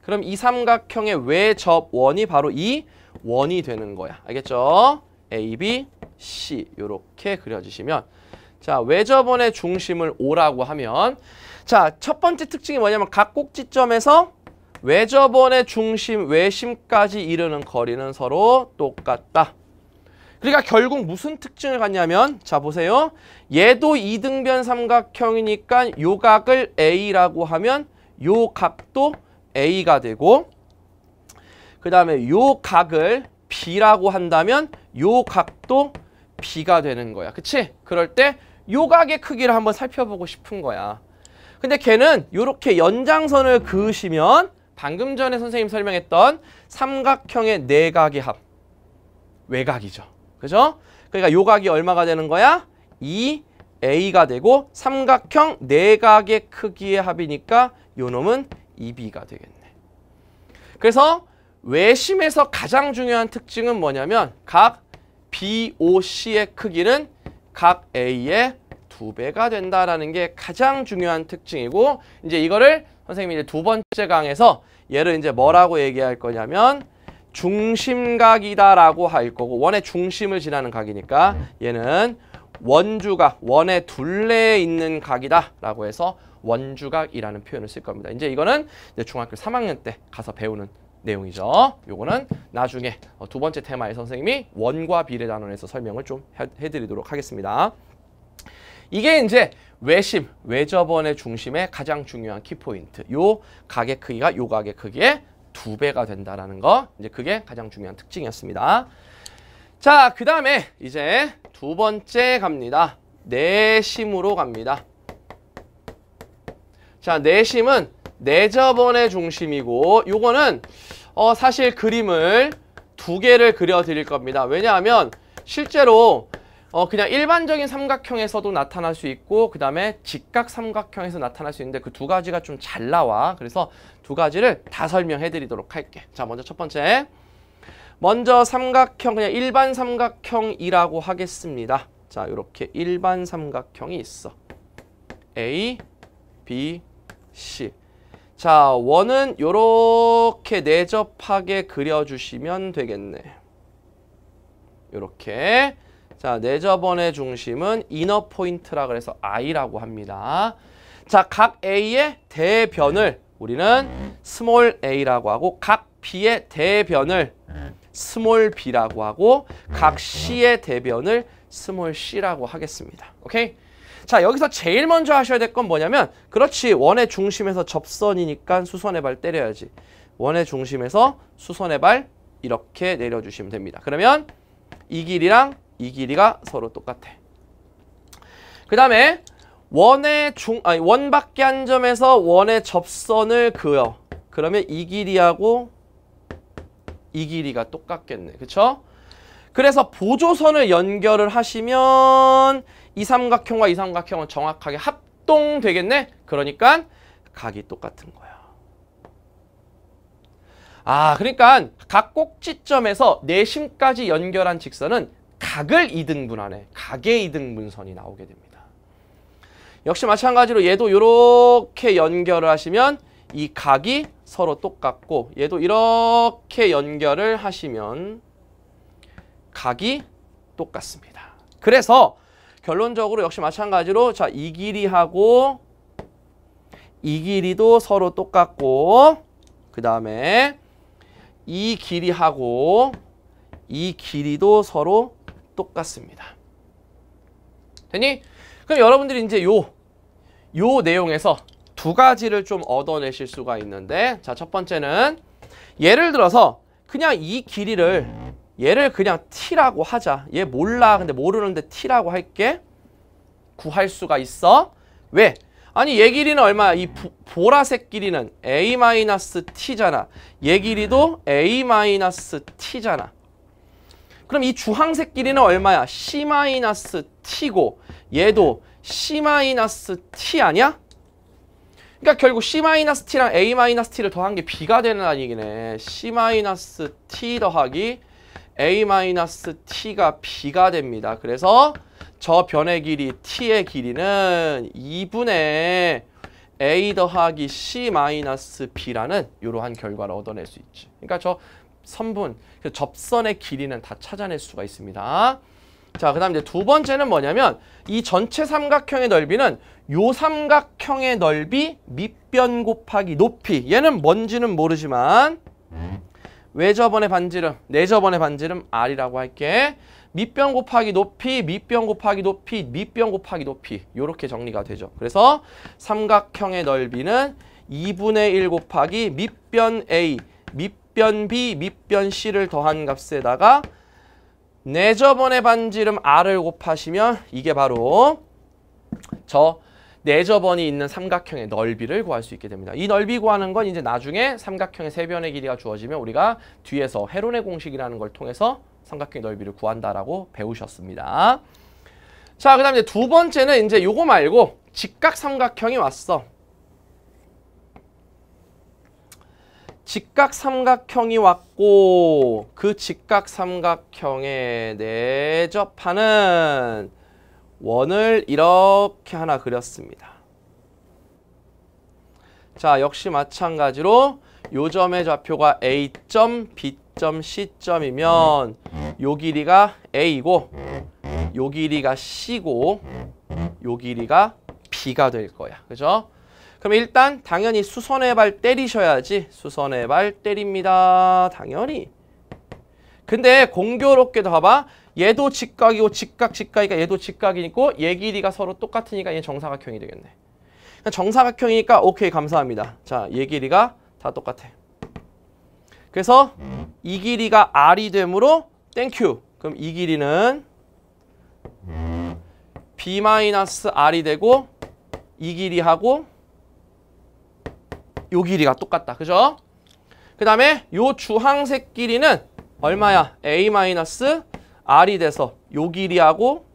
그럼 이 삼각형의 외접 원이 바로 이 원이 되는 거야. 알겠죠? A, B, C 이렇게 그려주시면 자 외접원의 중심을 O라고 하면 자 첫 번째 특징이 뭐냐면 각 꼭지점에서 외접원의 중심, 외심까지 이르는 거리는 서로 똑같다. 그러니까 결국 무슨 특징을 갖냐면 자 보세요. 얘도 이등변 삼각형이니까 요 각을 A라고 하면 요 각도 A가 되고 그 다음에 요 각을 B라고 한다면 요 각도 B가 되는 거야. 그치? 그럴 때요 각의 크기를 한번 살펴보고 싶은 거야. 근데 걔는 이렇게 연장선을 그으시면 방금 전에 선생님 설명했던 삼각형의 내각의 네 합, 외각이죠. 그죠? 그러니까 요각이 얼마가 되는 거야? 2A가 되고 삼각형 내각의 네 크기의 합이니까 요 놈은 2B가 되겠네. 그래서 외심에서 가장 중요한 특징은 뭐냐면 각 BOC의 크기는 각 A의 두배가 된다라는 게 가장 중요한 특징이고 이제 이거를 선생님이 이제 두 번째 강에서 얘를 이제 뭐라고 얘기할 거냐면 중심각이다라고 할 거고 원의 중심을 지나는 각이니까 얘는 원주각, 원의 둘레에 있는 각이다라고 해서 원주각이라는 표현을 쓸 겁니다. 이제 이거는 이제 중학교 3학년 때 가서 배우는 내용이죠. 요거는 나중에 어, 두 번째 테마에 선생님이 원과 비례 단원에서 설명을 좀 해드리도록 하겠습니다. 이게 이제 외심, 외접원의 중심의 가장 중요한 키포인트. 요 각의 크기가 요 각의 크기에 두 배가 된다라는 거 이제 그게 가장 중요한 특징이었습니다. 자, 그 다음에 이제 두 번째 갑니다. 내심으로 갑니다. 자, 내심은 내저번의 중심이고 요거는 어, 사실 그림을 두 개를 그려드릴 겁니다. 왜냐하면 실제로 어, 그냥 일반적인 삼각형에서도 나타날 수 있고 그 다음에 직각 삼각형에서 나타날 수 있는데 그 두 가지가 좀 잘 나와. 그래서 두 가지를 다 설명해 드리도록 할게. 자, 먼저 첫 번째. 먼저 삼각형 그냥 일반 삼각형이라고 하겠습니다. 자, 이렇게 일반 삼각형이 있어. A, B, C. 자, 원은 이렇게 내접하게 그려주시면 되겠네. 이렇게 자, 내접원의 중심은 이너 포인트라 그래서 I라고 합니다. 자, 각 A의 대변을 우리는 스몰 a라고 하고 각 b의 대변을 스몰 b라고 하고 각 c의 대변을 스몰 c라고 하겠습니다. 오케이? 자 여기서 제일 먼저 하셔야 될 건 뭐냐면 그렇지 원의 중심에서 접선이니까 수선의 발 때려야지 원의 중심에서 수선의 발 이렇게 내려주시면 됩니다 그러면 이 길이랑 이 길이가 서로 똑같아 그 다음에 원의 중 아니 원 밖에 한 점에서 원의 접선을 그어. 그러면 이 길이하고 이 길이가 똑같겠네. 그렇죠? 그래서 보조선을 연결을 하시면 이 삼각형과 이 삼각형은 정확하게 합동되겠네. 그러니까 각이 똑같은 거야. 아, 그러니까 각 꼭지점에서 내심까지 연결한 직선은 각을 이등분하네. 각의 이등분선이 나오게 됩니다. 역시 마찬가지로 얘도 이렇게 연결을 하시면 이 각이 서로 똑같고 얘도 이렇게 연결을 하시면 각이 똑같습니다. 그래서 결론적으로 역시 마찬가지로 자이 길이하고 이 길이도 서로 똑같고 그 다음에 이 길이하고 이 길이도 서로 똑같습니다. 되니? 그럼 여러분들이 이제 요, 요 내용에서 두 가지를 좀 얻어내실 수가 있는데 자, 첫 번째는 예를 들어서 그냥 이 길이를 얘를 그냥 t라고 하자. 얘 몰라. 근데 모르는데 t라고 할게. 구할 수가 있어. 왜? 아니 얘 길이는 얼마야? 이 부, 보라색 길이는 a-t잖아. 얘 길이도 a-t잖아. 그럼 이 주황색 길이는 얼마야? c-t고 얘도 C-T 아니야? 그러니까 결국 C-T랑 A-T를 더한 게 B가 되는 아니긴 해. C-T 더하기 A-T가 B가 됩니다. 그래서 저 변의 길이 T의 길이는 2분의 A 더하기 C-B라는 이러한 결과를 얻어낼 수 있지. 그러니까 저 선분, 그 접선의 길이는 다 찾아낼 수가 있습니다. 자, 그 다음 이제 두 번째는 뭐냐면 이 전체 삼각형의 넓이는 요 삼각형의 넓이 밑변 곱하기 높이 얘는 뭔지는 모르지만 외접원의 반지름, 내접원의 네 반지름 R이라고 할게 밑변 곱하기 높이, 밑변 곱하기 높이, 밑변 곱하기 높이 요렇게 정리가 되죠. 그래서 삼각형의 넓이는 2분의 1 곱하기 밑변 A, 밑변 B, 밑변 C를 더한 값에다가 내 저번의 반지름 r을 곱하시면 이게 바로 저내저번이 있는 삼각형의 넓이를 구할 수 있게 됩니다. 이 넓이 구하는 건 이제 나중에 삼각형의 세변의 길이가 주어지면 우리가 뒤에서 헤론의 공식이라는 걸 통해서 삼각형의 넓이를 구한다라고 배우셨습니다. 자, 그 다음에 두 번째는 이제 요거 말고 직각 삼각형이 왔어. 직각삼각형이 왔고 그 직각삼각형에 내접하는 원을 이렇게 하나 그렸습니다. 자 역시 마찬가지로 요점의 좌표가 A점, B점, C점이면 요 길이가 A고 요 길이가 C고 요 길이가 B가 될 거야. 그죠? 그럼 일단 당연히 수선의 발 때리셔야지 수선의 발 때립니다. 당연히. 근데 공교롭게도 봐봐. 얘도 직각이고 직각 직각이니까 얘도 직각이니까 얘 길이가 서로 똑같으니까 얘 정사각형이 되겠네. 그러니까 정사각형이니까 오케이 감사합니다. 자, 얘 길이가 다 똑같아. 그래서 이 길이가 R이 되므로 땡큐. 그럼 이 길이는 B-R이 되고 이 길이하고 요 길이가 똑같다. 그죠? 그 다음에 요 주황색 길이는 얼마야? A-R이 마이너스 돼서 요 길이하고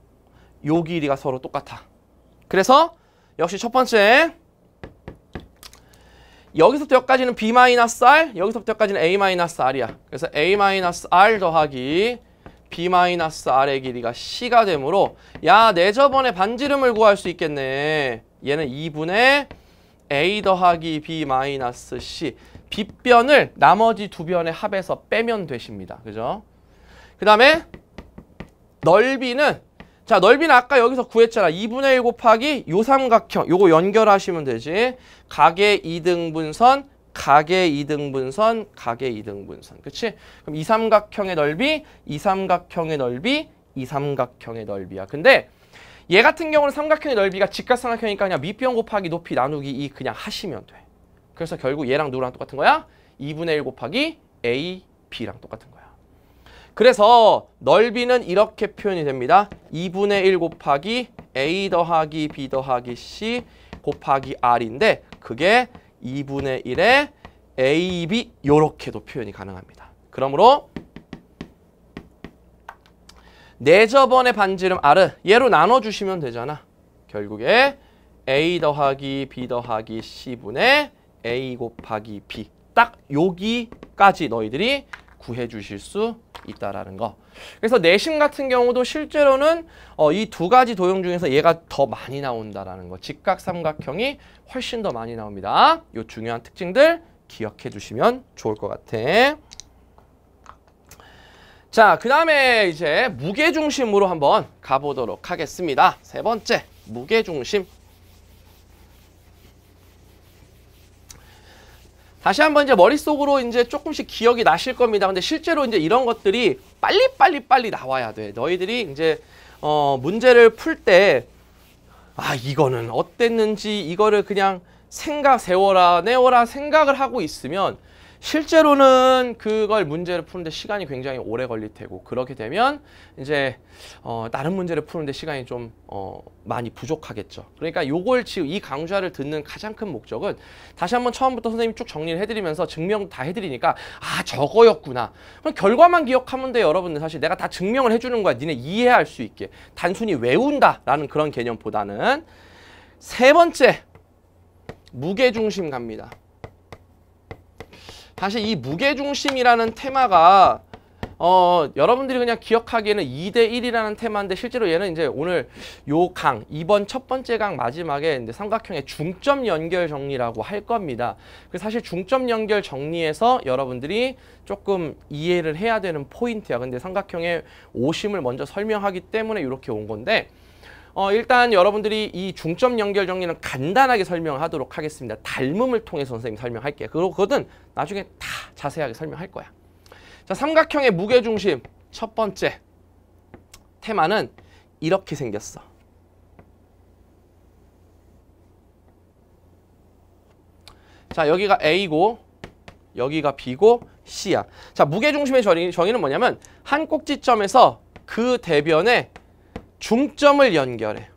요 길이가 서로 똑같아. 그래서 역시 첫 번째 여기서부터 여기까지는 B-R, 마이너스 여기서부터 여기까지는 A-R이야. 마이너 그래서 A-R 마이너스 더하기 B-R의 마이너스 길이가 C가 되므로 야, 내 저번에 반지름을 구할 수 있겠네. 얘는 2분의 A 더하기 B 마이너스 C 빗변을 나머지 두 변의 합에서 빼면 되십니다. 그죠? 그 다음에 넓이는 자 넓이는 아까 여기서 구했잖아. 2분의 1 곱하기 요 삼각형 요거 연결하시면 되지. 가계 2등분선 가계 2등분선 가계 2등분선 그치? 그럼 이 삼각형의 넓이 이 삼각형의 넓이 이 삼각형의 넓이야. 근데 얘 같은 경우는 삼각형의 넓이가 직각삼각형이니까 그냥 밑변 곱하기 높이 나누기 2 그냥 하시면 돼. 그래서 결국 얘랑 누구랑 똑같은 거야? 2분의 1 곱하기 A, B랑 똑같은 거야. 그래서 넓이는 이렇게 표현이 됩니다. 2분의 1 곱하기 A 더하기 B 더하기 C 곱하기 R인데 그게 2분의 1에 AB 이렇게도 표현이 가능합니다. 그러므로 네 저번의 반지름 R을 얘로 나눠주시면 되잖아. 결국에 A 더하기 B 더하기 C분의 A 곱하기 B. 딱 여기까지 너희들이 구해주실 수 있다라는 거. 그래서 내신 같은 경우도 실제로는 어, 이두 가지 도형 중에서 얘가 더 많이 나온다라는 거. 직각 삼각형이 훨씬 더 많이 나옵니다. 요 중요한 특징들 기억해 주시면 좋을 것 같아. 자, 그 다음에 이제 무게중심으로 한번 가보도록 하겠습니다. 세 번째, 무게중심. 다시 한번 이제 머릿속으로 이제 조금씩 기억이 나실 겁니다. 근데 실제로 이제 이런 것들이 빨리빨리 빨리 나와야 돼. 너희들이 이제 어, 문제를 풀 때 아, 이거는 어땠는지 이거를 그냥 생각 세워라, 내워라 생각을 하고 있으면 실제로는 그걸 문제를 푸는데 시간이 굉장히 오래 걸릴 테고 그렇게 되면 이제 어, 다른 문제를 푸는데 시간이 좀 어, 많이 부족하겠죠. 그러니까 요걸 지금 이 강좌를 듣는 가장 큰 목적은 다시 한번 처음부터 선생님이 쭉 정리를 해드리면서 증명 다 해드리니까 아 저거였구나. 그럼 결과만 기억하면 돼 여러분들 사실 내가 다 증명을 해주는 거야. 니네 이해할 수 있게 단순히 외운다라는 그런 개념보다는 세 번째 무게중심 갑니다. 사실 이 무게중심이라는 테마가 어, 여러분들이 그냥 기억하기에는 2대1이라는 테마인데 실제로 얘는 이제 오늘 요 강, 이번 첫 번째 강 마지막에 이제 삼각형의 중점 연결 정리라고 할 겁니다. 그 사실 중점 연결 정리에서 여러분들이 조금 이해를 해야 되는 포인트야. 근데 삼각형의 오심을 먼저 설명하기 때문에 이렇게 온 건데 어, 일단 여러분들이 이 중점 연결 정리는 간단하게 설명하도록 하겠습니다. 닮음을 통해서 선생님 설명할게요. 그거든 리고그 나중에 다 자세하게 설명할 거야. 자, 삼각형의 무게중심 첫 번째 테마는 이렇게 생겼어. 자, 여기가 A고 여기가 B고 C야. 자, 무게중심의 정의는 뭐냐면 한 꼭지점에서 그대변에 중점을 연결해.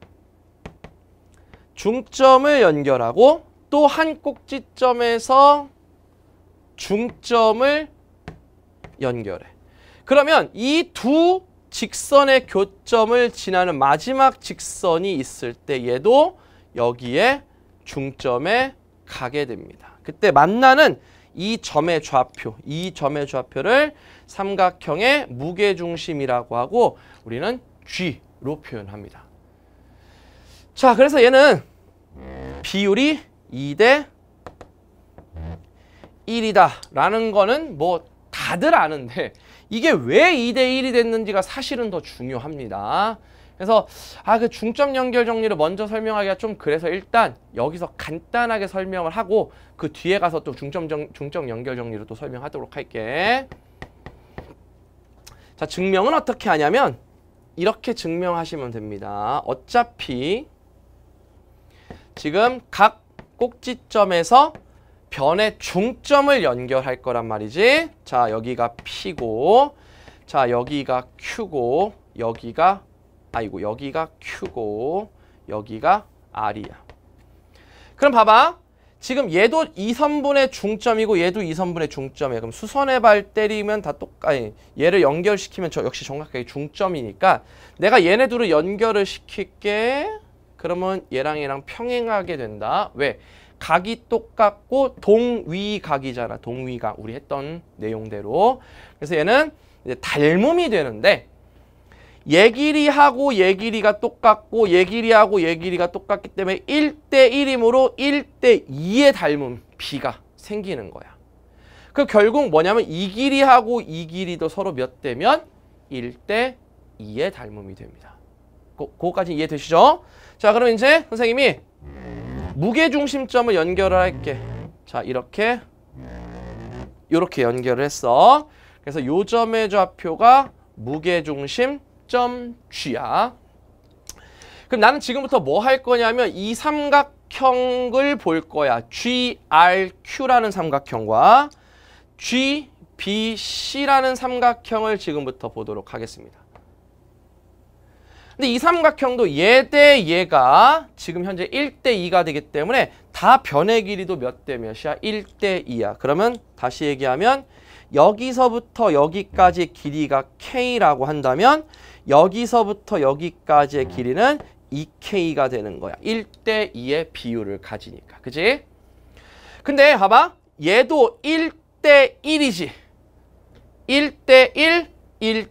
중점을 연결하고 또 한 꼭지점에서 중점을 연결해. 그러면 이 두 직선의 교점을 지나는 마지막 직선이 있을 때 얘도 여기에 중점에 가게 됩니다. 그때 만나는 이 점의 좌표, 이 점의 좌표를 삼각형의 무게중심이라고 하고 우리는 G 로 표현합니다. 자, 그래서 얘는 비율이 2대 1이다 라는 거는 뭐 다들 아는데 이게 왜 2대 1이 됐는지가 사실은 더 중요합니다. 그래서 아 그 중점 연결 정리를 먼저 설명하기가 좀 그래서 일단 여기서 간단하게 설명을 하고 그 뒤에 가서 또 중점 정, 중점 연결 정리를 또 설명하도록 할게. 자, 증명은 어떻게 하냐면 이렇게 증명하시면 됩니다. 어차피 지금 각 꼭지점에서 변의 중점을 연결할 거란 말이지. 자, 여기가 P고 자, 여기가 Q고 여기가 아이고, 여기가 Q고 여기가 R이야. 그럼 봐봐. 지금 얘도 2선분의 중점이고 얘도 2선분의 중점이에요. 그럼 수선의 발 때리면 다 똑, 아니, 얘를 연결시키면 저 역시 정확하게 중점이니까 내가 얘네 둘을 연결을 시킬게. 그러면 얘랑 얘랑 평행하게 된다. 왜? 각이 똑같고 동위각이잖아. 동위각. 우리 했던 내용대로. 그래서 얘는 이제 닮음이 되는데 예길이하고 예길이가 똑같고 예길이하고 예길이가 똑같기 때문에 1대1이므로 1대2의 닮음 비가 생기는 거야. 그 결국 뭐냐면 이 길이하고 이 길이도 서로 몇 대면 1대2의 닮음이 됩니다. 고, 그거까지 이해되시죠? 자 그럼 이제 선생님이 무게중심점을 연결을 할게. 자 이렇게 이렇게 연결을 했어. 그래서 요점의 좌표가 무게중심 점 G야. 그럼 나는 지금부터 뭐 할 거냐면 이 삼각형을 볼 거야. GRQ라는 삼각형과 GBC라는 삼각형을 지금부터 보도록 하겠습니다. 근데 이 삼각형도 얘 대 얘가 지금 현재 1대2가 되기 때문에 다 변의 길이도 몇 대 몇이야? 1대2야. 그러면 다시 얘기하면 여기서부터 여기까지의 길이가 K라고 한다면 여기서부터 여기까지의 길이는 2K가 되는 거야. 1대 2의 비율을 가지니까. 그지? 근데 봐봐. 얘도 1대 1이지. 1대 1,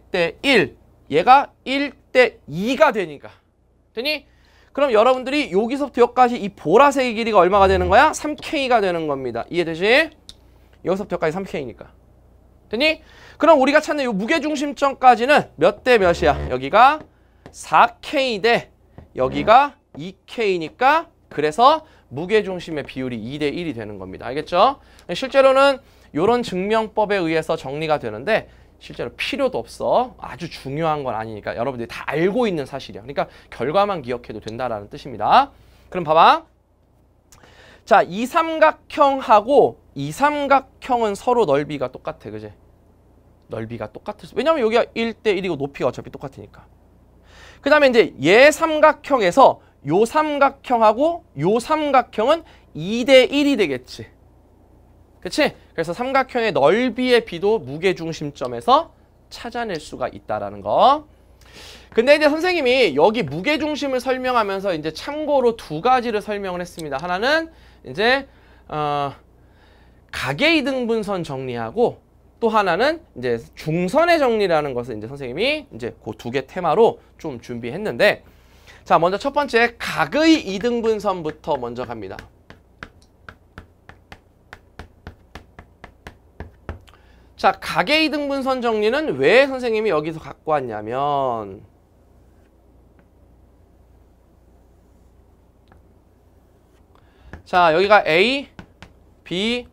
1대 1. 얘가 1대 2가 되니까. 되니? 그럼 여러분들이 여기서부터 여기까지 이 보라색의 길이가 얼마가 되는 거야? 3K가 되는 겁니다. 이해되지? 여기서부터 여기까지 3K니까. 됐니? 그럼 우리가 찾는 이 무게중심점까지는 몇 대 몇이야? 여기가 4K 대 여기가 2K니까 그래서 무게중심의 비율이 2대 1이 되는 겁니다. 알겠죠? 실제로는 이런 증명법에 의해서 정리가 되는데 실제로 필요도 없어. 아주 중요한 건 아니니까 여러분들이 다 알고 있는 사실이야. 그러니까 결과만 기억해도 된다라는 뜻입니다. 그럼 봐봐. 자, 이 삼각형하고 이 삼각형은 서로 넓이가 똑같아. 그지? 넓이가 똑같을 수 왜냐하면 여기가 1대1이고 높이가 어차피 똑같으니까 그 다음에 이제 얘 예 삼각형에서 요 삼각형하고 요 삼각형은 2대1이 되겠지 그치? 그래서 삼각형의 넓이의 비도 무게중심점에서 찾아낼 수가 있다라는 거 근데 이제 선생님이 여기 무게중심을 설명하면서 이제 참고로 두 가지를 설명을 했습니다 하나는 이제 어, 가계이등분선 정리하고 또 하나는 이제 중선의 정리라는 것을 이제 선생님이 이제 그 두 개 테마로 좀 준비했는데 자 먼저 첫 번째 각의 이등분선부터 먼저 갑니다. 자 각의 이등분선 정리는 왜 선생님이 여기서 갖고 왔냐면 자 여기가 A, B,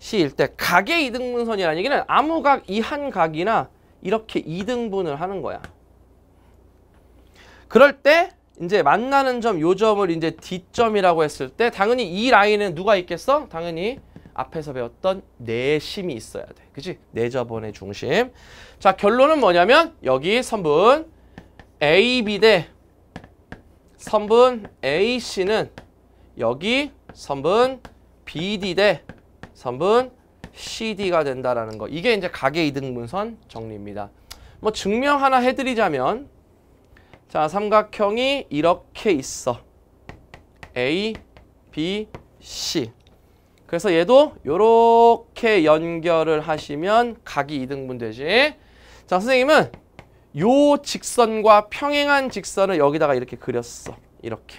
시일 때 각의 이등분선이라는 얘기는 아무 각이 한 각이나 이렇게 이등분을 하는 거야. 그럴 때 이제 만나는 점, 요 점을 이제 D점이라고 했을 때 당연히 이 라인은 누가 있겠어? 당연히 앞에서 배웠던 내심이 있어야 돼. 그치 내저번의 중심. 자, 결론은 뭐냐면 여기 선분 AB 대 선분 AC는 여기 선분 BD 대 선분 CD가 된다라는 거. 이게 이제 각의 이등분선 정리입니다. 뭐 증명 하나 해드리자면 자 삼각형이 이렇게 있어. A, B, C. 그래서 얘도 이렇게 연결을 하시면 각이 이등분 되지. 자 선생님은 요 직선과 평행한 직선을 여기다가 이렇게 그렸어. 이렇게.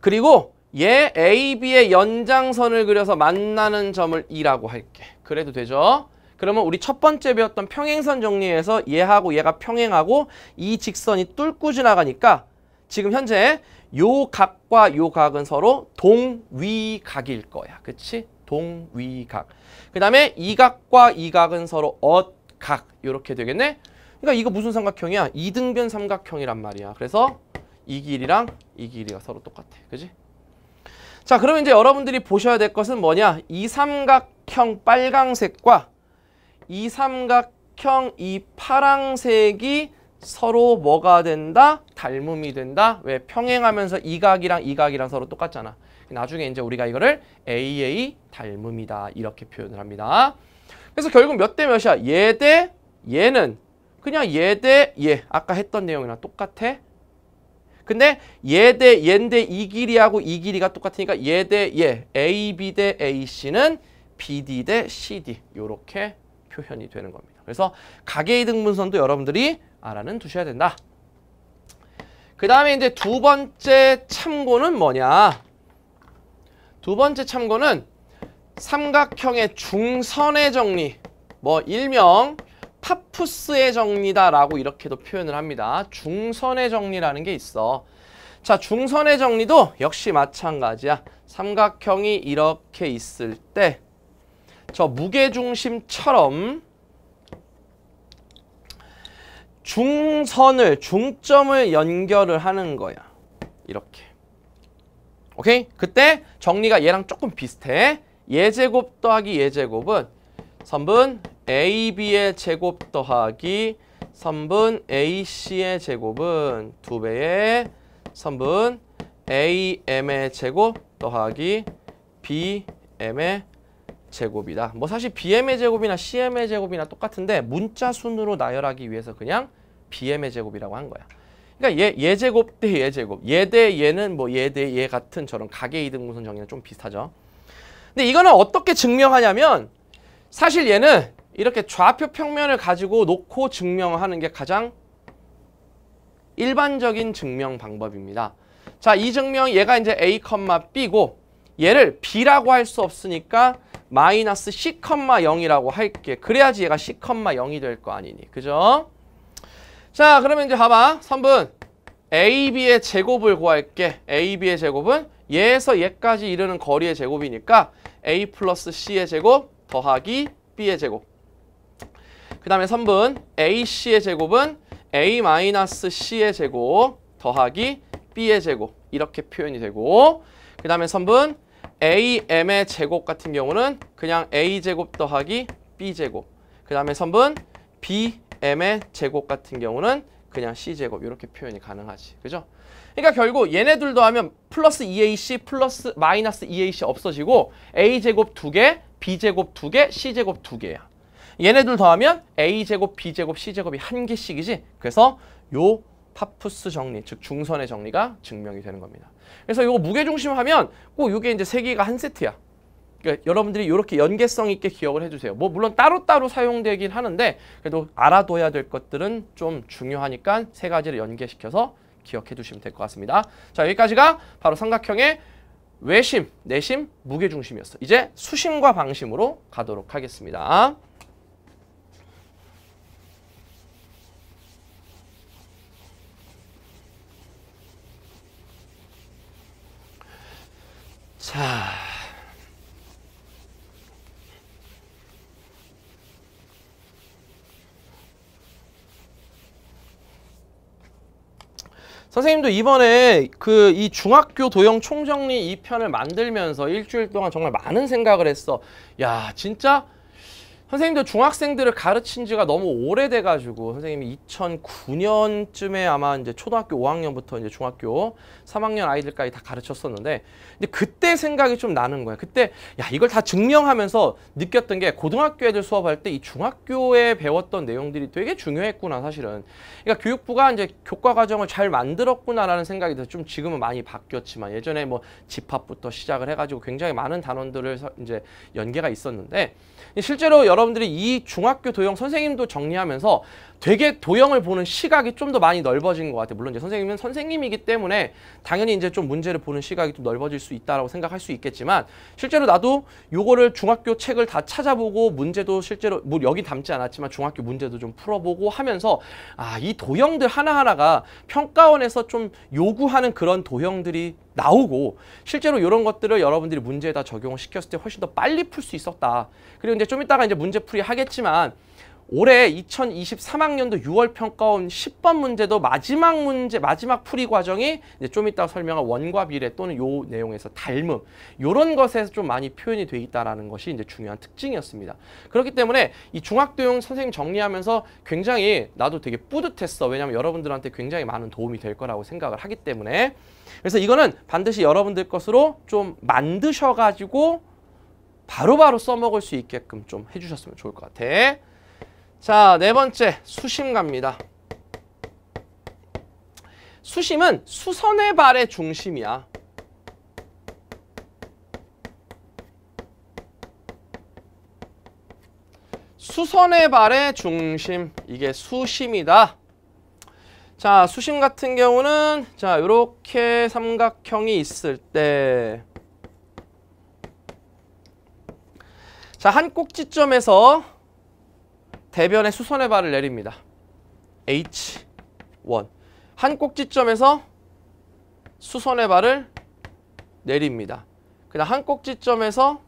그리고 얘 AB의 연장선을 그려서 만나는 점을 E라고 할게. 그래도 되죠? 그러면 우리 첫 번째 배웠던 평행선 정리에서 얘하고 얘가 평행하고 이 직선이 뚫고 지나가니까 지금 현재 요 각과 요 각은 서로 동위각일 거야. 그치? 동위각. 그 다음에 이 각과 이 각은 서로 엇각. 이렇게 되겠네? 그러니까 이거 무슨 삼각형이야? 이등변 삼각형이란 말이야. 그래서 이 길이랑 이 길이가 서로 똑같아. 그지? 자 그러면 이제 여러분들이 보셔야 될 것은 뭐냐 이 삼각형 빨강색과 이 삼각형 이 파랑색이 서로 뭐가 된다? 닮음이 된다. 왜? 평행하면서 이 각이랑 이 각이랑 서로 똑같잖아. 나중에 이제 우리가 이거를 AA 닮음이다. 이렇게 표현을 합니다. 그래서 결국 몇 대 몇이야? 얘 대 얘는 그냥 얘 대 얘. 아까 했던 내용이랑 똑같아. 근데 얘 대 얘인데 이 길이하고 이 길이가 똑같으니까 얘 대 얘, 예, A, B 대 AC는 BD 대 CD 이렇게 표현이 되는 겁니다. 그래서 가계이등분선도 여러분들이 알아는 두셔야 된다. 그 다음에 이제 두 번째 참고는 뭐냐? 두 번째 참고는 삼각형의 중선의 정리 뭐 일명 파푸스의 정리다라고 이렇게도 표현을 합니다. 중선의 정리라는 게 있어. 자, 중선의 정리도 역시 마찬가지야. 삼각형이 이렇게 있을 때 저 무게중심처럼 중선을, 중점을 연결을 하는 거야. 이렇게. 오케이? 그때 정리가 얘랑 조금 비슷해. 예제곱 더하기 예제곱은 선분 AB의 제곱 더하기 3분 AC의 제곱은 2배의 3분 AM의 제곱 더하기 BM의 제곱이다. 뭐 사실 BM의 제곱이나 CM의 제곱이나 똑같은데 문자 순으로 나열하기 위해서 그냥 BM의 제곱이라고 한 거야. 그러니까 얘, 얘 제곱 대얘 제곱. 얘대 얘는 뭐얘대얘 같은 저런 가계 이등분선 정의는 좀 비슷하죠. 근데 이거는 어떻게 증명하냐면 사실 얘는 이렇게 좌표 평면을 가지고 놓고 증명하는 게 가장 일반적인 증명 방법입니다. 자, 이 증명 얘가 이제 a, b고 얘를 b라고 할 수 없으니까 마이너스 c, 0이라고 할게. 그래야지 얘가 c, 0이 될 거 아니니. 그죠? 자, 그러면 이제 봐봐. 3분. ab의 제곱을 구할게. ab의 제곱은 얘에서 얘까지 이르는 거리의 제곱이니까 a 플러스 c의 제곱 더하기 b의 제곱. 그 다음에 선분 AC의 제곱은 A-C의 제곱 더하기 B의 제곱 이렇게 표현이 되고 그 다음에 선분 AM의 제곱 같은 경우는 그냥 A제곱 더하기 B제곱 그 다음에 선분 BM의 제곱 같은 경우는 그냥 C제곱 이렇게 표현이 가능하지 그죠? 그러니까 결국 얘네 들도 하면 플러스 2AC e 플러스 마이너스 2AC e 없어지고 A제곱 두개 B제곱 두개 C제곱 두개야 얘네들 더하면 A제곱, B제곱, C제곱이 한 개씩이지. 그래서 요 파푸스 정리, 즉 중선의 정리가 증명이 되는 겁니다. 그래서 요거 무게중심 하면 꼭요게 이제 세 개가 한 세트야. 그러니까 여러분들이 이렇게 연계성 있게 기억을 해주세요. 뭐 물론 따로따로 사용되긴 하는데 그래도 알아둬야 될 것들은 좀 중요하니까 세 가지를 연계시켜서 기억해 두시면 될 것 같습니다. 자 여기까지가 바로 삼각형의 외심, 내심, 무게중심이었어. 이제 수심과 방심으로 가도록 하겠습니다. 자. 선생님도 이번에 그 이 중학교 도형 총정리 2편을 만들면서 일주일 동안 정말 많은 생각을 했어. 야, 진짜 선생님도 중학생들을 가르친 지가 너무 오래돼 가지고 선생님이 2009년쯤에 아마 이제 초등학교 5학년부터 이제 중학교 3학년 아이들까지 다 가르쳤었는데 근데 그때 생각이 좀 나는 거야 그때 야 이걸 다 증명하면서 느꼈던 게 고등학교 애들 수업할 때 이 중학교에 배웠던 내용들이 되게 중요했구나 사실은. 그러니까 교육부가 이제 교과 과정을 잘 만들었구나라는 생각이 좀 지금은 많이 바뀌었지만 예전에 뭐 집합부터 시작을 해 가지고 굉장히 많은 단원들을 이제 연계가 있었는데 실제로 여러 여러분들이 이 중학교 도형 선생님도 정리하면서 되게 도형을 보는 시각이 좀 더 많이 넓어진 것 같아요. 물론 이제 선생님은 선생님이기 때문에 당연히 이제 좀 문제를 보는 시각이 좀 넓어질 수 있다라고 생각할 수 있겠지만 실제로 나도 요거를 중학교 책을 다 찾아보고 문제도 실제로 뭐 여기 담지 않았지만 중학교 문제도 좀 풀어보고 하면서 아 이 도형들 하나하나가 평가원에서 좀 요구하는 그런 도형들이 나오고 실제로 이런 것들을 여러분들이 문제에다 적용을 시켰을 때 훨씬 더 빨리 풀 수 있었다. 그리고 이제 좀 이따가 이제 문제풀이 하겠지만 올해 2023학년도 6월 평가원 10번 문제도 마지막 문제, 마지막 풀이 과정이 이제 좀 이따 설명한 원과 비례 또는 요 내용에서 닮음, 요런 것에서 좀 많이 표현이 돼 있다라는 것이 이제 중요한 특징이었습니다. 그렇기 때문에 이 중학교용 선생님 정리하면서 굉장히 나도 되게 뿌듯했어. 왜냐하면 여러분들한테 굉장히 많은 도움이 될 거라고 생각을 하기 때문에. 그래서 이거는 반드시 여러분들 것으로 좀 만드셔가지고 바로바로 바로 써먹을 수 있게끔 좀 해주셨으면 좋을 것 같아. 자, 네 번째 수심 갑니다. 수심은 수선의 발의 중심이야. 수선의 발의 중심, 이게 수심이다. 자, 수심 같은 경우는 자, 이렇게 삼각형이 있을 때 자, 한 꼭지점에서 대변에 수선의 발을 내립니다. H1 한 꼭지점에서 수선의 발을 내립니다. 그다한 꼭지점에서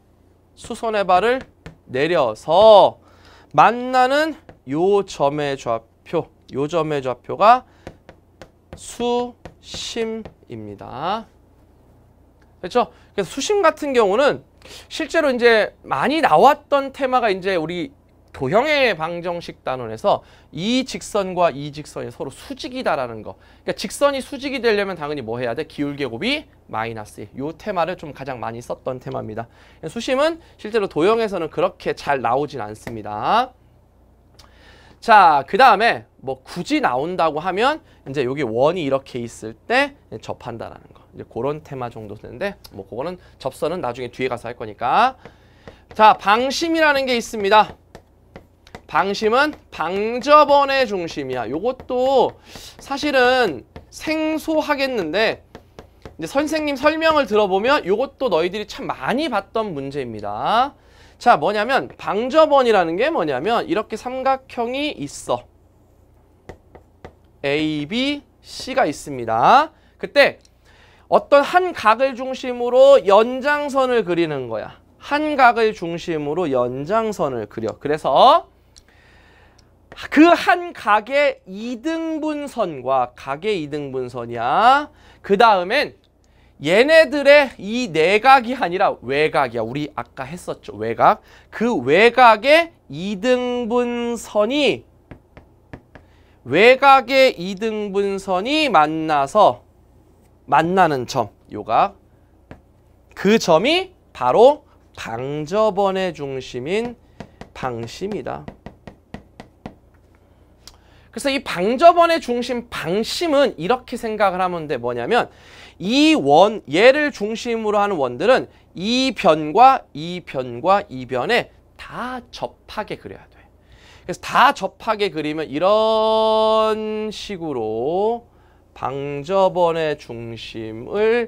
수선의 발을 내려서 만나는 요 점의 좌표, 요 점의 좌표가 수심입니다. 그렇죠? 그래서 수심 같은 경우는 실제로 이제 많이 나왔던 테마가 이제 우리 도형의 방정식 단원에서 이 직선과 이 직선이 서로 수직이다라는 거. 그러니까 직선이 수직이 되려면 당연히 뭐 해야 돼? 기울계곱이 마이너스 1. 요 테마를 좀 가장 많이 썼던 테마입니다. 수심은 실제로 도형에서는 그렇게 잘 나오진 않습니다. 자, 그 다음에 뭐 굳이 나온다고 하면 이제 여기 원이 이렇게 있을 때 접한다라는 거. 이제 그런 테마 정도 되는데 뭐 그거는 접선은 나중에 뒤에 가서 할 거니까. 자, 방심이라는 게 있습니다. 방심은 방접원의 중심이야. 요것도 사실은 생소하겠는데 이제 선생님 설명을 들어보면 요것도 너희들이 참 많이 봤던 문제입니다. 자 뭐냐면 방접원이라는 게 뭐냐면 이렇게 삼각형이 있어. A, B, C가 있습니다. 그때 어떤 한 각을 중심으로 연장선을 그리는 거야. 한 각을 중심으로 연장선을 그려. 그래서 그한 각의 이등분선과 각의 이등분선이야. 그 다음엔 얘네들의 이 내각이 아니라 외각이야. 우리 아까 했었죠. 외각. 그 외각의 이등분선이 외각의 이등분선이 만나서 만나는 점, 요각. 그 점이 바로 방저번의 중심인 방심이다. 그래서 이 방접원의 중심 방심은 이렇게 생각을 하면 돼 뭐냐면 이원 얘를 중심으로 하는 원들은 이 변과 이 변과 이 변에 다 접하게 그려야 돼. 그래서 다 접하게 그리면 이런 식으로 방접원의 중심을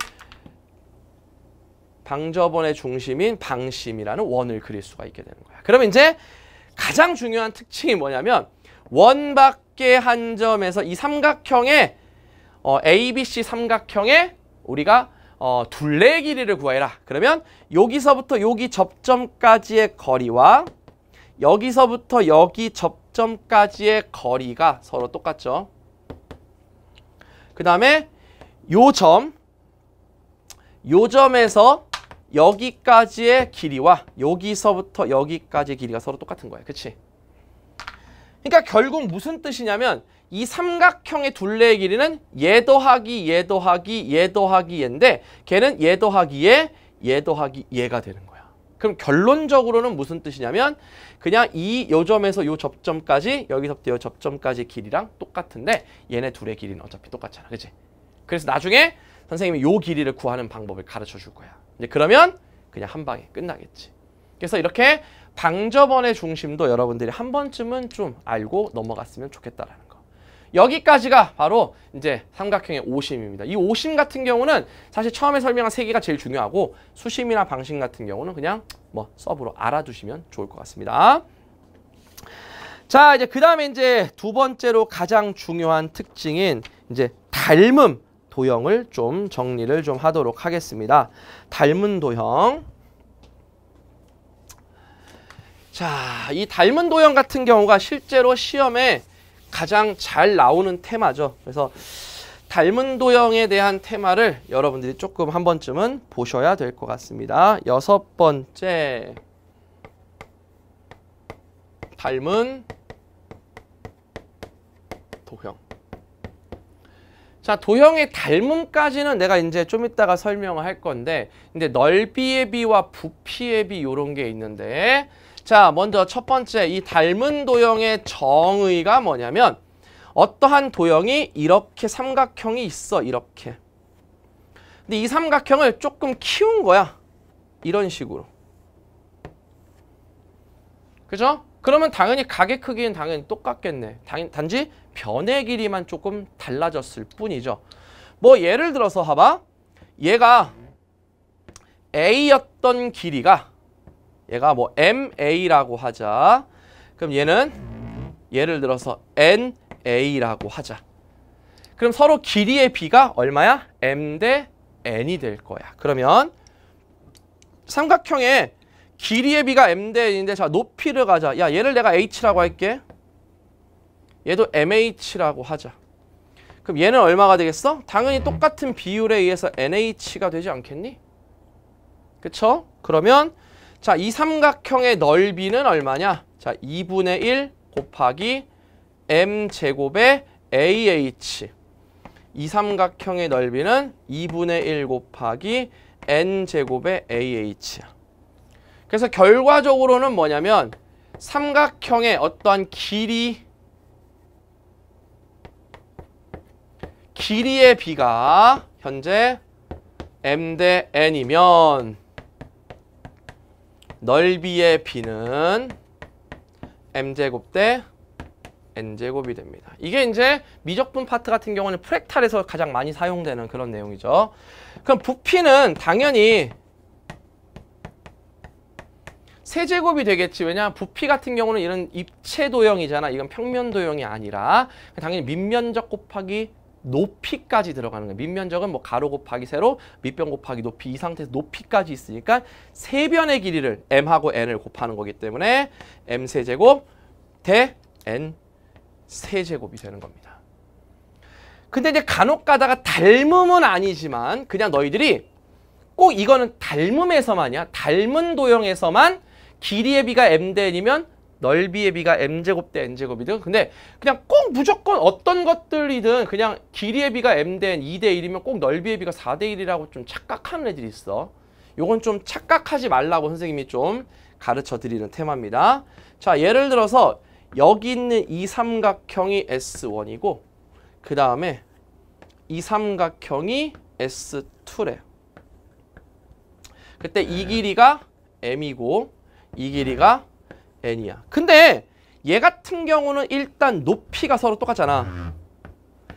방접원의 중심인 방심이라는 원을 그릴 수가 있게 되는 거야. 그럼 이제 가장 중요한 특징이 뭐냐면 원박 넓게 한 점에서 이 삼각형의 어, ABC 삼각형의 우리가 어, 둘레 길이를 구하라 그러면 여기서부터 여기 접점까지의 거리와 여기서부터 여기 접점까지의 거리가 서로 똑같죠. 그 다음에 요 점, 요 점에서 여기까지의 길이와 여기서부터 여기까지의 길이가 서로 똑같은 거예요. 그치? 그러니까 결국 무슨 뜻이냐면 이 삼각형의 둘레의 길이는 얘 더하기 얘 더하기 얘 더하기 얘인데 걔는 얘 더하기 에얘 더하기 얘가 되는 거야. 그럼 결론적으로는 무슨 뜻이냐면 그냥 이 요점에서 요 접점까지 여기서부터 요 접점까지 길이랑 똑같은데 얘네 둘의 길이는 어차피 똑같잖아. 그치? 그래서 나중에 선생님이 요 길이를 구하는 방법을 가르쳐 줄 거야. 이제 그러면 그냥 한 방에 끝나겠지. 그래서 이렇게 방접원의 중심도 여러분들이 한 번쯤은 좀 알고 넘어갔으면 좋겠다라는 거. 여기까지가 바로 이제 삼각형의 오심입니다. 이 오심 같은 경우는 사실 처음에 설명한 세 개가 제일 중요하고 수심이나 방심 같은 경우는 그냥 뭐 서브로 알아두시면 좋을 것 같습니다. 자 이제 그 다음에 이제 두 번째로 가장 중요한 특징인 이제 닮음 도형을 좀 정리를 좀 하도록 하겠습니다. 닮은 도형 자, 이 닮은 도형 같은 경우가 실제로 시험에 가장 잘 나오는 테마죠. 그래서 닮은 도형에 대한 테마를 여러분들이 조금 한 번쯤은 보셔야 될 것 같습니다. 여섯 번째 닮은 도형 자 도형의 닮음까지는 내가 이제 좀 이따가 설명을 할 건데 근데 넓이의 비와 부피의 비 요런 게 있는데 자, 먼저 첫 번째 이 닮은 도형의 정의가 뭐냐면 어떠한 도형이 이렇게 삼각형이 있어, 이렇게. 근데 이 삼각형을 조금 키운 거야. 이런 식으로. 그죠? 그러면 당연히 가게 크기는 당연히 똑같겠네. 당, 연 단지 변의 길이만 조금 달라졌을 뿐이죠. 뭐 예를 들어서 봐봐. 얘가 A였던 길이가 얘가 뭐 MA라고 하자. 그럼 얘는 예를 들어서 NA라고 하자. 그럼 서로 길이의 비가 얼마야? M 대 N이 될 거야. 그러면 삼각형의 길이의 비가 M 대 N인데 자 높이를 가자. 야 얘를 내가 H라고 할게. 얘도 MH라고 하자. 그럼 얘는 얼마가 되겠어? 당연히 똑같은 비율에 의해서 NH가 되지 않겠니? 그쵸? 그러면 자, 이 삼각형의 넓이는 얼마냐? 자, 2분의 1 곱하기 m제곱의 ah. 이 삼각형의 넓이는 2분의 1 곱하기 n제곱의 ah야. 그래서 결과적으로는 뭐냐면 삼각형의 어떠한 길이 길이의 비가 현재 m 대 n이면 넓이의 비는 m제곱 대 n제곱이 됩니다. 이게 이제 미적분 파트 같은 경우는 프랙탈에서 가장 많이 사용되는 그런 내용이죠. 그럼 부피는 당연히 세제곱이 되겠지. 왜냐 하면 부피 같은 경우는 이런 입체 도형이잖아. 이건 평면 도형이 아니라 당연히 밑면적 곱하기 높이까지 들어가는 거예요. 밑면적은 뭐 가로 곱하기 세로, 밑변 곱하기 높이 이 상태에서 높이까지 있으니까 세 변의 길이를 m하고 n을 곱하는 거기 때문에 m 세제곱 대 n 세제곱이 되는 겁니다. 근데 이제 간혹 가다가 닮음은 아니지만 그냥 너희들이 꼭 이거는 닮음에서만이야. 닮은 도형에서만 길이의 비가 m 대 n이면 넓이의 비가 m제곱 대 n제곱이든 근데 그냥 꼭 무조건 어떤 것들이든 그냥 길이의 비가 m 대 n, 2 대 1이면 꼭 넓이의 비가 4 대 1이라고 좀 착각하는 애들이 있어. 요건 좀 착각하지 말라고 선생님이 좀 가르쳐 드리는 테마입니다. 자, 예를 들어서 여기 있는 이 삼각형이 S1이고 그 다음에 이 삼각형이 S2래. 그때 이 네. 길이가 m이고 이 길이가 n이야. 근데 얘 같은 경우는 일단 높이가 서로 똑같잖아.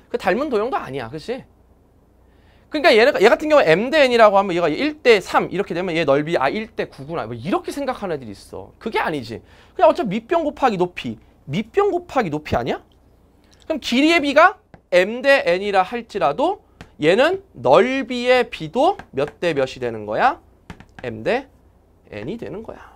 그 닮은 도형도 아니야. 그렇지? 그러니까 얘, 얘 같은 경우 m 대 n이라고 하면 얘가 1 대 3 이렇게 되면 얘 넓이 아 1 대 9구나. 뭐 이렇게 생각하는 애들이 있어. 그게 아니지. 그냥 어차피 밑변 곱하기 높이. 밑변 곱하기 높이 아니야? 그럼 길이의 비가 m 대 n이라 할지라도 얘는 넓이의 비도 몇 대 몇이 되는 거야? m 대 n이 되는 거야.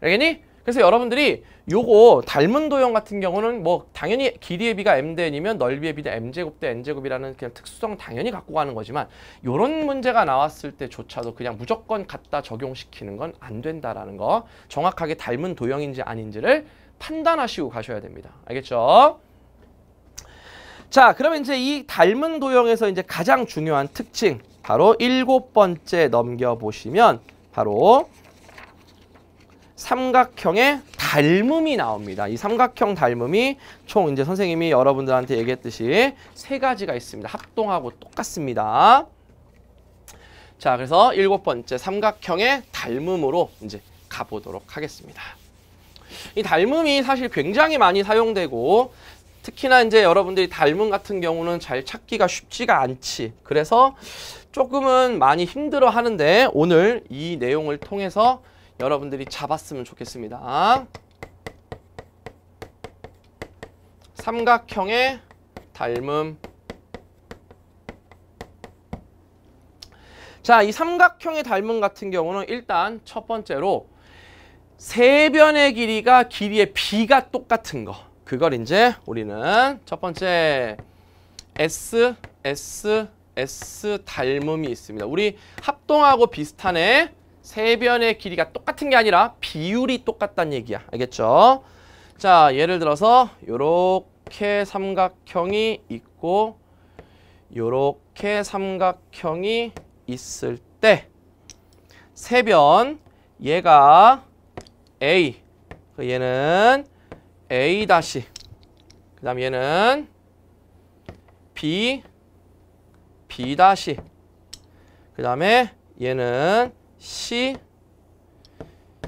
알겠니? 그래서 여러분들이 요거 닮은 도형 같은 경우는 뭐 당연히 길이의 비가 m대n이면 넓이의 비는 m제곱 대 n제곱이라는 그냥 특수성 당연히 갖고 가는 거지만 요런 문제가 나왔을 때조차도 그냥 무조건 갖다 적용시키는 건 안 된다라는 거 정확하게 닮은 도형인지 아닌지를 판단하시고 가셔야 됩니다. 알겠죠? 자, 그러면 이제 이 닮은 도형에서 이제 가장 중요한 특징 바로 일곱 번째 넘겨보시면 바로 삼각형의 닮음이 나옵니다. 이 삼각형 닮음이 총 이제 선생님이 여러분들한테 얘기했듯이 세 가지가 있습니다. 합동하고 똑같습니다. 자, 그래서 일곱 번째 삼각형의 닮음으로 이제 가보도록 하겠습니다. 이 닮음이 사실 굉장히 많이 사용되고 특히나 이제 여러분들이 닮음 같은 경우는 잘 찾기가 쉽지가 않지. 그래서 조금은 많이 힘들어 하는데 오늘 이 내용을 통해서 여러분들이 잡았으면 좋겠습니다. 삼각형의 닮음 자, 이 삼각형의 닮음 같은 경우는 일단 첫 번째로 세 변의 길이가 길이의 비가 똑같은 거 그걸 이제 우리는 첫 번째 S, S, S 닮음이 있습니다. 우리 합동하고 비슷한 애세 변의 길이가 똑같은 게 아니라 비율이 똑같다는 얘기야. 알겠죠? 자, 예를 들어서 요렇게 삼각형이 있고 요렇게 삼각형이 있을 때 세 변 얘가 A 그 얘는 A 다시 그 다음 얘는 B B 다시 그 다음에 얘는 C,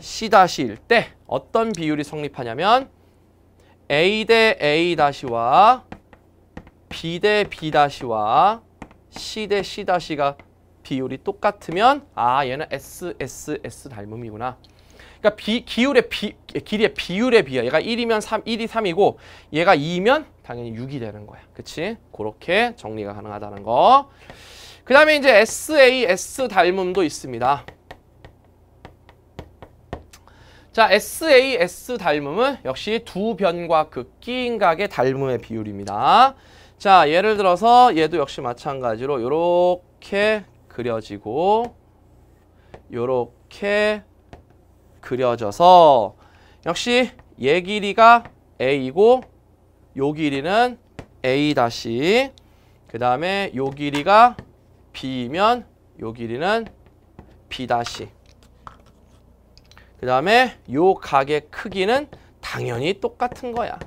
C-일 때 어떤 비율이 성립하냐면 A 대 A-와 B 대 B-와 C 대 C-가 비율이 똑같으면 아 얘는 S, S, S 닮음이구나. 그러니까 비, 기울의 비, 길이의 비율의 비야. 얘가 1이면 3, 1이 3이고 얘가 2면 당연히 6이 되는 거야. 그치? 그렇게 정리가 가능하다는 거. 그 다음에 이제 SAS 닮음도 있습니다. 자, SAS 닮음은 역시 두 변과 그끼인각의 닮음의 비율입니다. 자, 예를 들어서 얘도 역시 마찬가지로 이렇게 그려지고 이렇게 그려져서 역시 얘 길이가 A이고 요 길이는 A 다시 그 다음에 요 길이가 B이면 요 길이는 B 다시 그 다음에 요 각의 크기는 당연히 똑같은 거야.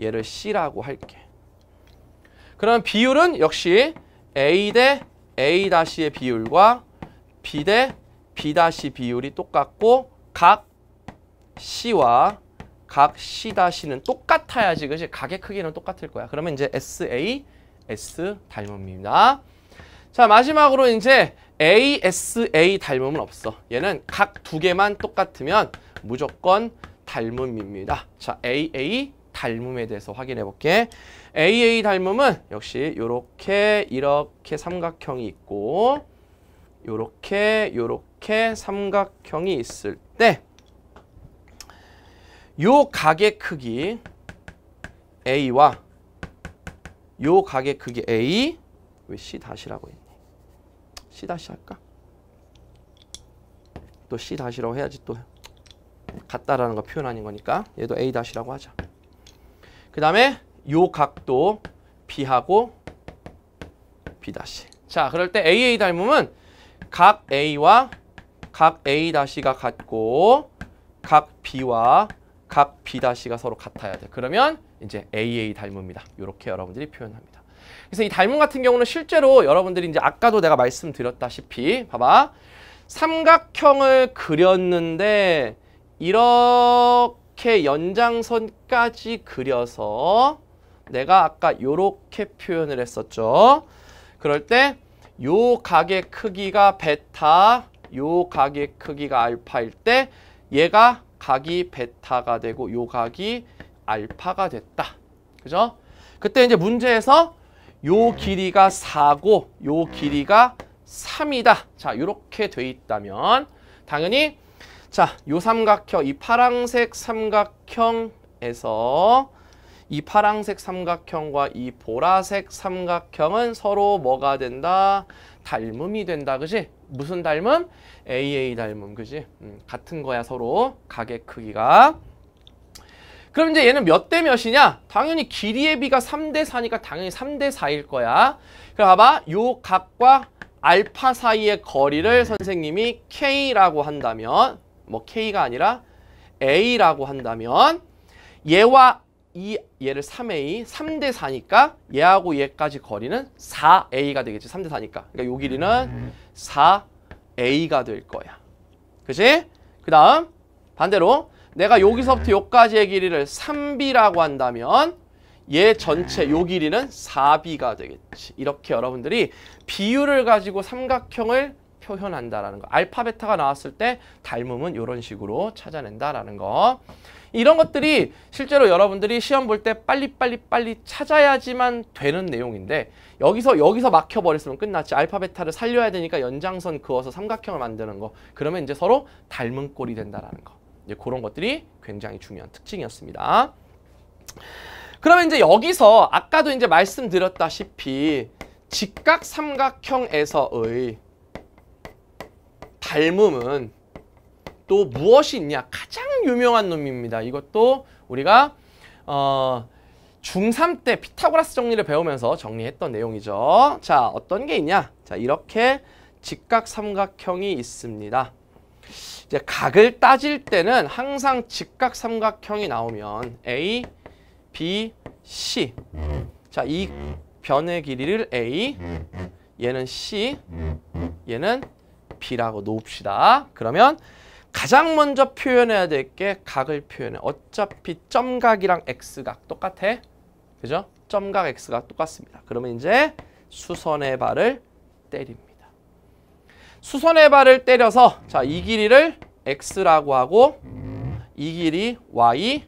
얘를 C라고 할게. 그럼 비율은 역시 A 대 A-의 다시 비율과 B 대 B-비율이 똑같고 각 C와 각 C-는 다시 똑같아야지 그지 각의 크기는 똑같을 거야. 그러면 이제 SA, S 닮음입니다. 자 마지막으로 이제 ASA 닮음은 없어. 얘는 각 두 개만 똑같으면 무조건 닮음입니다. 자, AA 닮음에 대해서 확인해 볼게. AA 닮음은 역시 이렇게 이렇게 삼각형이 있고 이렇게 이렇게 삼각형이 있을 때요 각의 크기 A와 요 각의 크기 A 왜 C 다시라고 했냐? C 다시 할까? 또 C 다시라고 해야지 또 같다라는 거 표현 아닌 거니까 얘도 A 다시라고 하자. 그 다음에 요 각도 B하고 B 다시. 자, 그럴 때 AA 닮으면 각 A와 각 A 다시가 같고 각 B와 각 B 다시가 서로 같아야 돼. 그러면 이제 AA 닮음이다. 이렇게 여러분들이 표현합니다. 그래서 이 닮음 같은 경우는 실제로 여러분들이 이제 아까도 내가 말씀드렸다시피 봐봐. 삼각형을 그렸는데 이렇게 연장선까지 그려서 내가 아까 이렇게 표현을 했었죠. 그럴 때요 각의 크기가 베타, 요 각의 크기가 알파일 때 얘가 각이 베타가 되고 요 각이 알파가 됐다. 그죠? 그때 이제 문제에서 요 길이가 4고 요 길이가 3이다. 자, 요렇게돼 있다면 당연히 자, 요 삼각형, 이파란색 삼각형에서 이파란색 삼각형과 이 보라색 삼각형은 서로 뭐가 된다? 닮음이 된다, 그지? 무슨 닮음? AA 닮음, 그지? 음, 같은 거야, 서로. 가게 크기가. 그럼 이제 얘는 몇 대 몇이냐? 당연히 길이의 비가 3 대 4니까 당연히 3 대 4일 거야. 그럼 봐봐. 요 각과 알파 사이의 거리를 선생님이 K라고 한다면 뭐 K가 아니라 A라고 한다면 얘와 이 얘를 3A, 3 대 4니까 얘하고 얘까지 거리는 4A가 되겠지. 3 대 4니까. 그러니까 요 길이는 4A가 될 거야. 그지? 그 다음 반대로 내가 여기서부터 여기까지의 길이를 3b라고 한다면 얘 전체 네. 요 길이는 4b가 되겠지. 이렇게 여러분들이 비율을 가지고 삼각형을 표현한다라는 거. 알파 베타가 나왔을 때 닮음은 이런 식으로 찾아낸다라는 거. 이런 것들이 실제로 여러분들이 시험 볼 때 빨리빨리 빨리 찾아야지만 되는 내용인데 여기서 여기서 막혀버렸으면 끝났지 알파 베타를 살려야 되니까 연장선 그어서 삼각형을 만드는 거 그러면 이제 서로 닮은 꼴이 된다라는 거 이제 그런 것들이 굉장히 중요한 특징이었습니다. 그러면 이제 여기서 아까도 이제 말씀드렸다시피 직각 삼각형에서의 닮음은 또 무엇이 있냐? 가장 유명한 놈입니다. 이것도 우리가 어, 중3 때 피타고라스 정리를 배우면서 정리했던 내용이죠. 자, 어떤 게 있냐? 자, 이렇게 직각 삼각형이 있습니다. 이제 각을 따질 때는 항상 직각 삼각형이 나오면 A, B, C. 자, 이 변의 길이를 A, 얘는 C, 얘는 B라고 놓읍시다. 그러면 가장 먼저 표현해야 될 게 각을 표현해. 어차피 점각이랑 X각 똑같아. 그죠? 점각 X각 똑같습니다. 그러면 이제 수선의 발을 때립니다. 수선의 발을 때려서 자 이 길이를 x라고 하고 이 길이 y,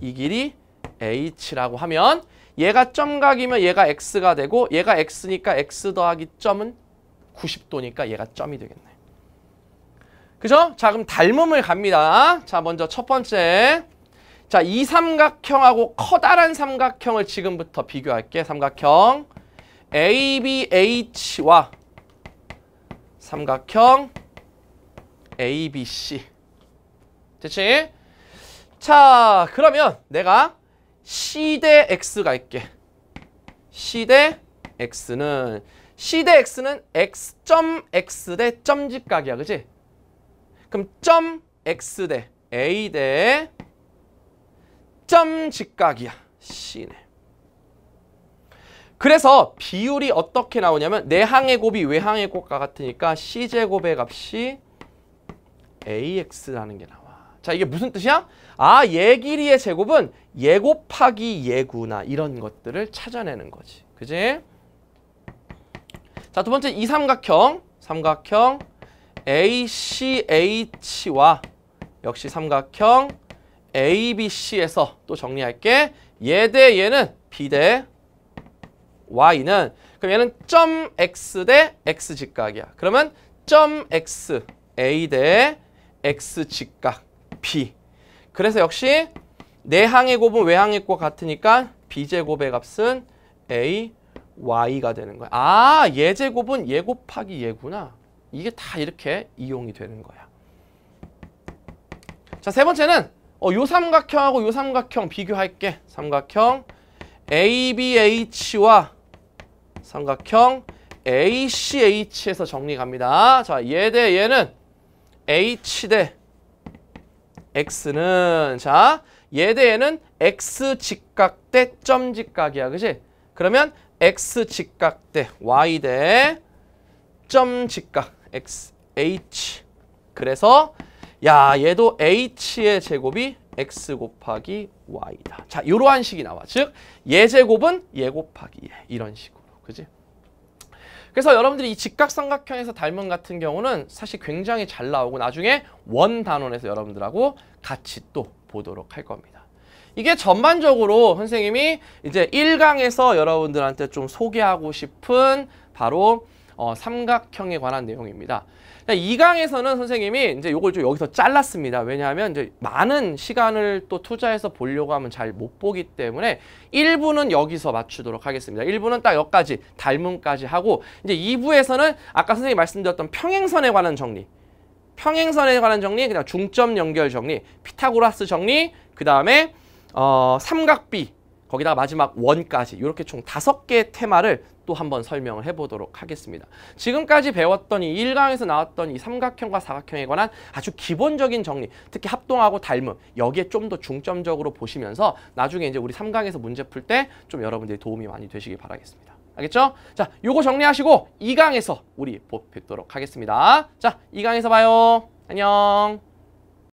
이 길이 h라고 하면 얘가 점각이면 얘가 x가 되고 얘가 x니까 x 더하기 점은 90도니까 얘가 점이 되겠네. 그죠? 자 그럼 닮음을 갑니다. 자 먼저 첫 번째 자 이 삼각형하고 커다란 삼각형을 지금부터 비교할게. 삼각형 ABH와 삼각형 ABC. 됐지? 자, 그러면 내가 C 대 X가 있게. C 대 X는 C 대 X는 X 점 X 대 점집각이야 그지? 그럼 점 X 대 A 대 점직각이야, C네. 그래서 비율이 어떻게 나오냐면 내항의 곱이 외항의 곱과 같으니까 C제곱의 값이 AX라는 게 나와. 자 이게 무슨 뜻이야? 아얘 길이의 제곱은 얘 곱하기 얘구나 이런 것들을 찾아내는 거지. 그지? 자 두 번째 이 삼각형 삼각형 ACH와 역시 삼각형 ABC에서 또 정리할게. 얘 대 얘는 B 대 y는 그럼 얘는 점 x 대 x 직각이야. 그러면 점 x a 대 x 직각 b. 그래서 역시 내항의 네 곱은 외항의 곱과 같으니까 b제곱의 값은 a y가 되는 거야. 아, 예제곱은 예 곱하기 예구나. 이게 다 이렇게 이용이 되는 거야. 자, 세 번째는 어, 요 삼각형하고 요 삼각형 비교할게. 삼각형 ABH와 삼각형 ACH에서 정리 갑니다. 자, 얘 대 얘는 H 대 X는 자, 얘 대 얘는 X 직각 대 점 직각이야. 그지 그러면 X 직각 대 Y 대 점 직각 X H 그래서 야, 얘도 H의 제곱이 x 곱하기 y다. 자, 이러한 식이 나와. 즉, 예제곱은 예 곱하기 예. 이런 식으로. 그지? 그래서 여러분들이 이 직각삼각형에서 닮은 같은 경우는 사실 굉장히 잘 나오고 나중에 원 단원에서 여러분들하고 같이 또 보도록 할 겁니다. 이게 전반적으로 선생님이 이제 1강에서 여러분들한테 좀 소개하고 싶은 바로 어, 삼각형에 관한 내용입니다. 이강에서는 선생님이 이제 요걸 좀 여기서 잘랐습니다. 왜냐하면 이제 많은 시간을 또 투자해서 보려고 하면 잘 못 보기 때문에 1부는 여기서 맞추도록 하겠습니다. 1부는 딱 여기까지 닮음까지 하고 이제 2부에서는 아까 선생님이 말씀드렸던 평행선에 관한 정리 평행선에 관한 정리, 그냥 중점 연결 정리, 피타고라스 정리, 그 다음에 어, 삼각비 거기다가 마지막 원까지 이렇게 총 다섯 개의 테마를 또 한번 설명을 해보도록 하겠습니다. 지금까지 배웠던 이 1강에서 나왔던 이 삼각형과 사각형에 관한 아주 기본적인 정리, 특히 합동하고 닮음, 여기에 좀 더 중점적으로 보시면서 나중에 이제 우리 3강에서 문제 풀 때 좀 여러분들이 도움이 많이 되시길 바라겠습니다. 알겠죠? 자, 요거 정리하시고 2강에서 우리 뵙도록 하겠습니다. 자, 2강에서 봐요. 안녕.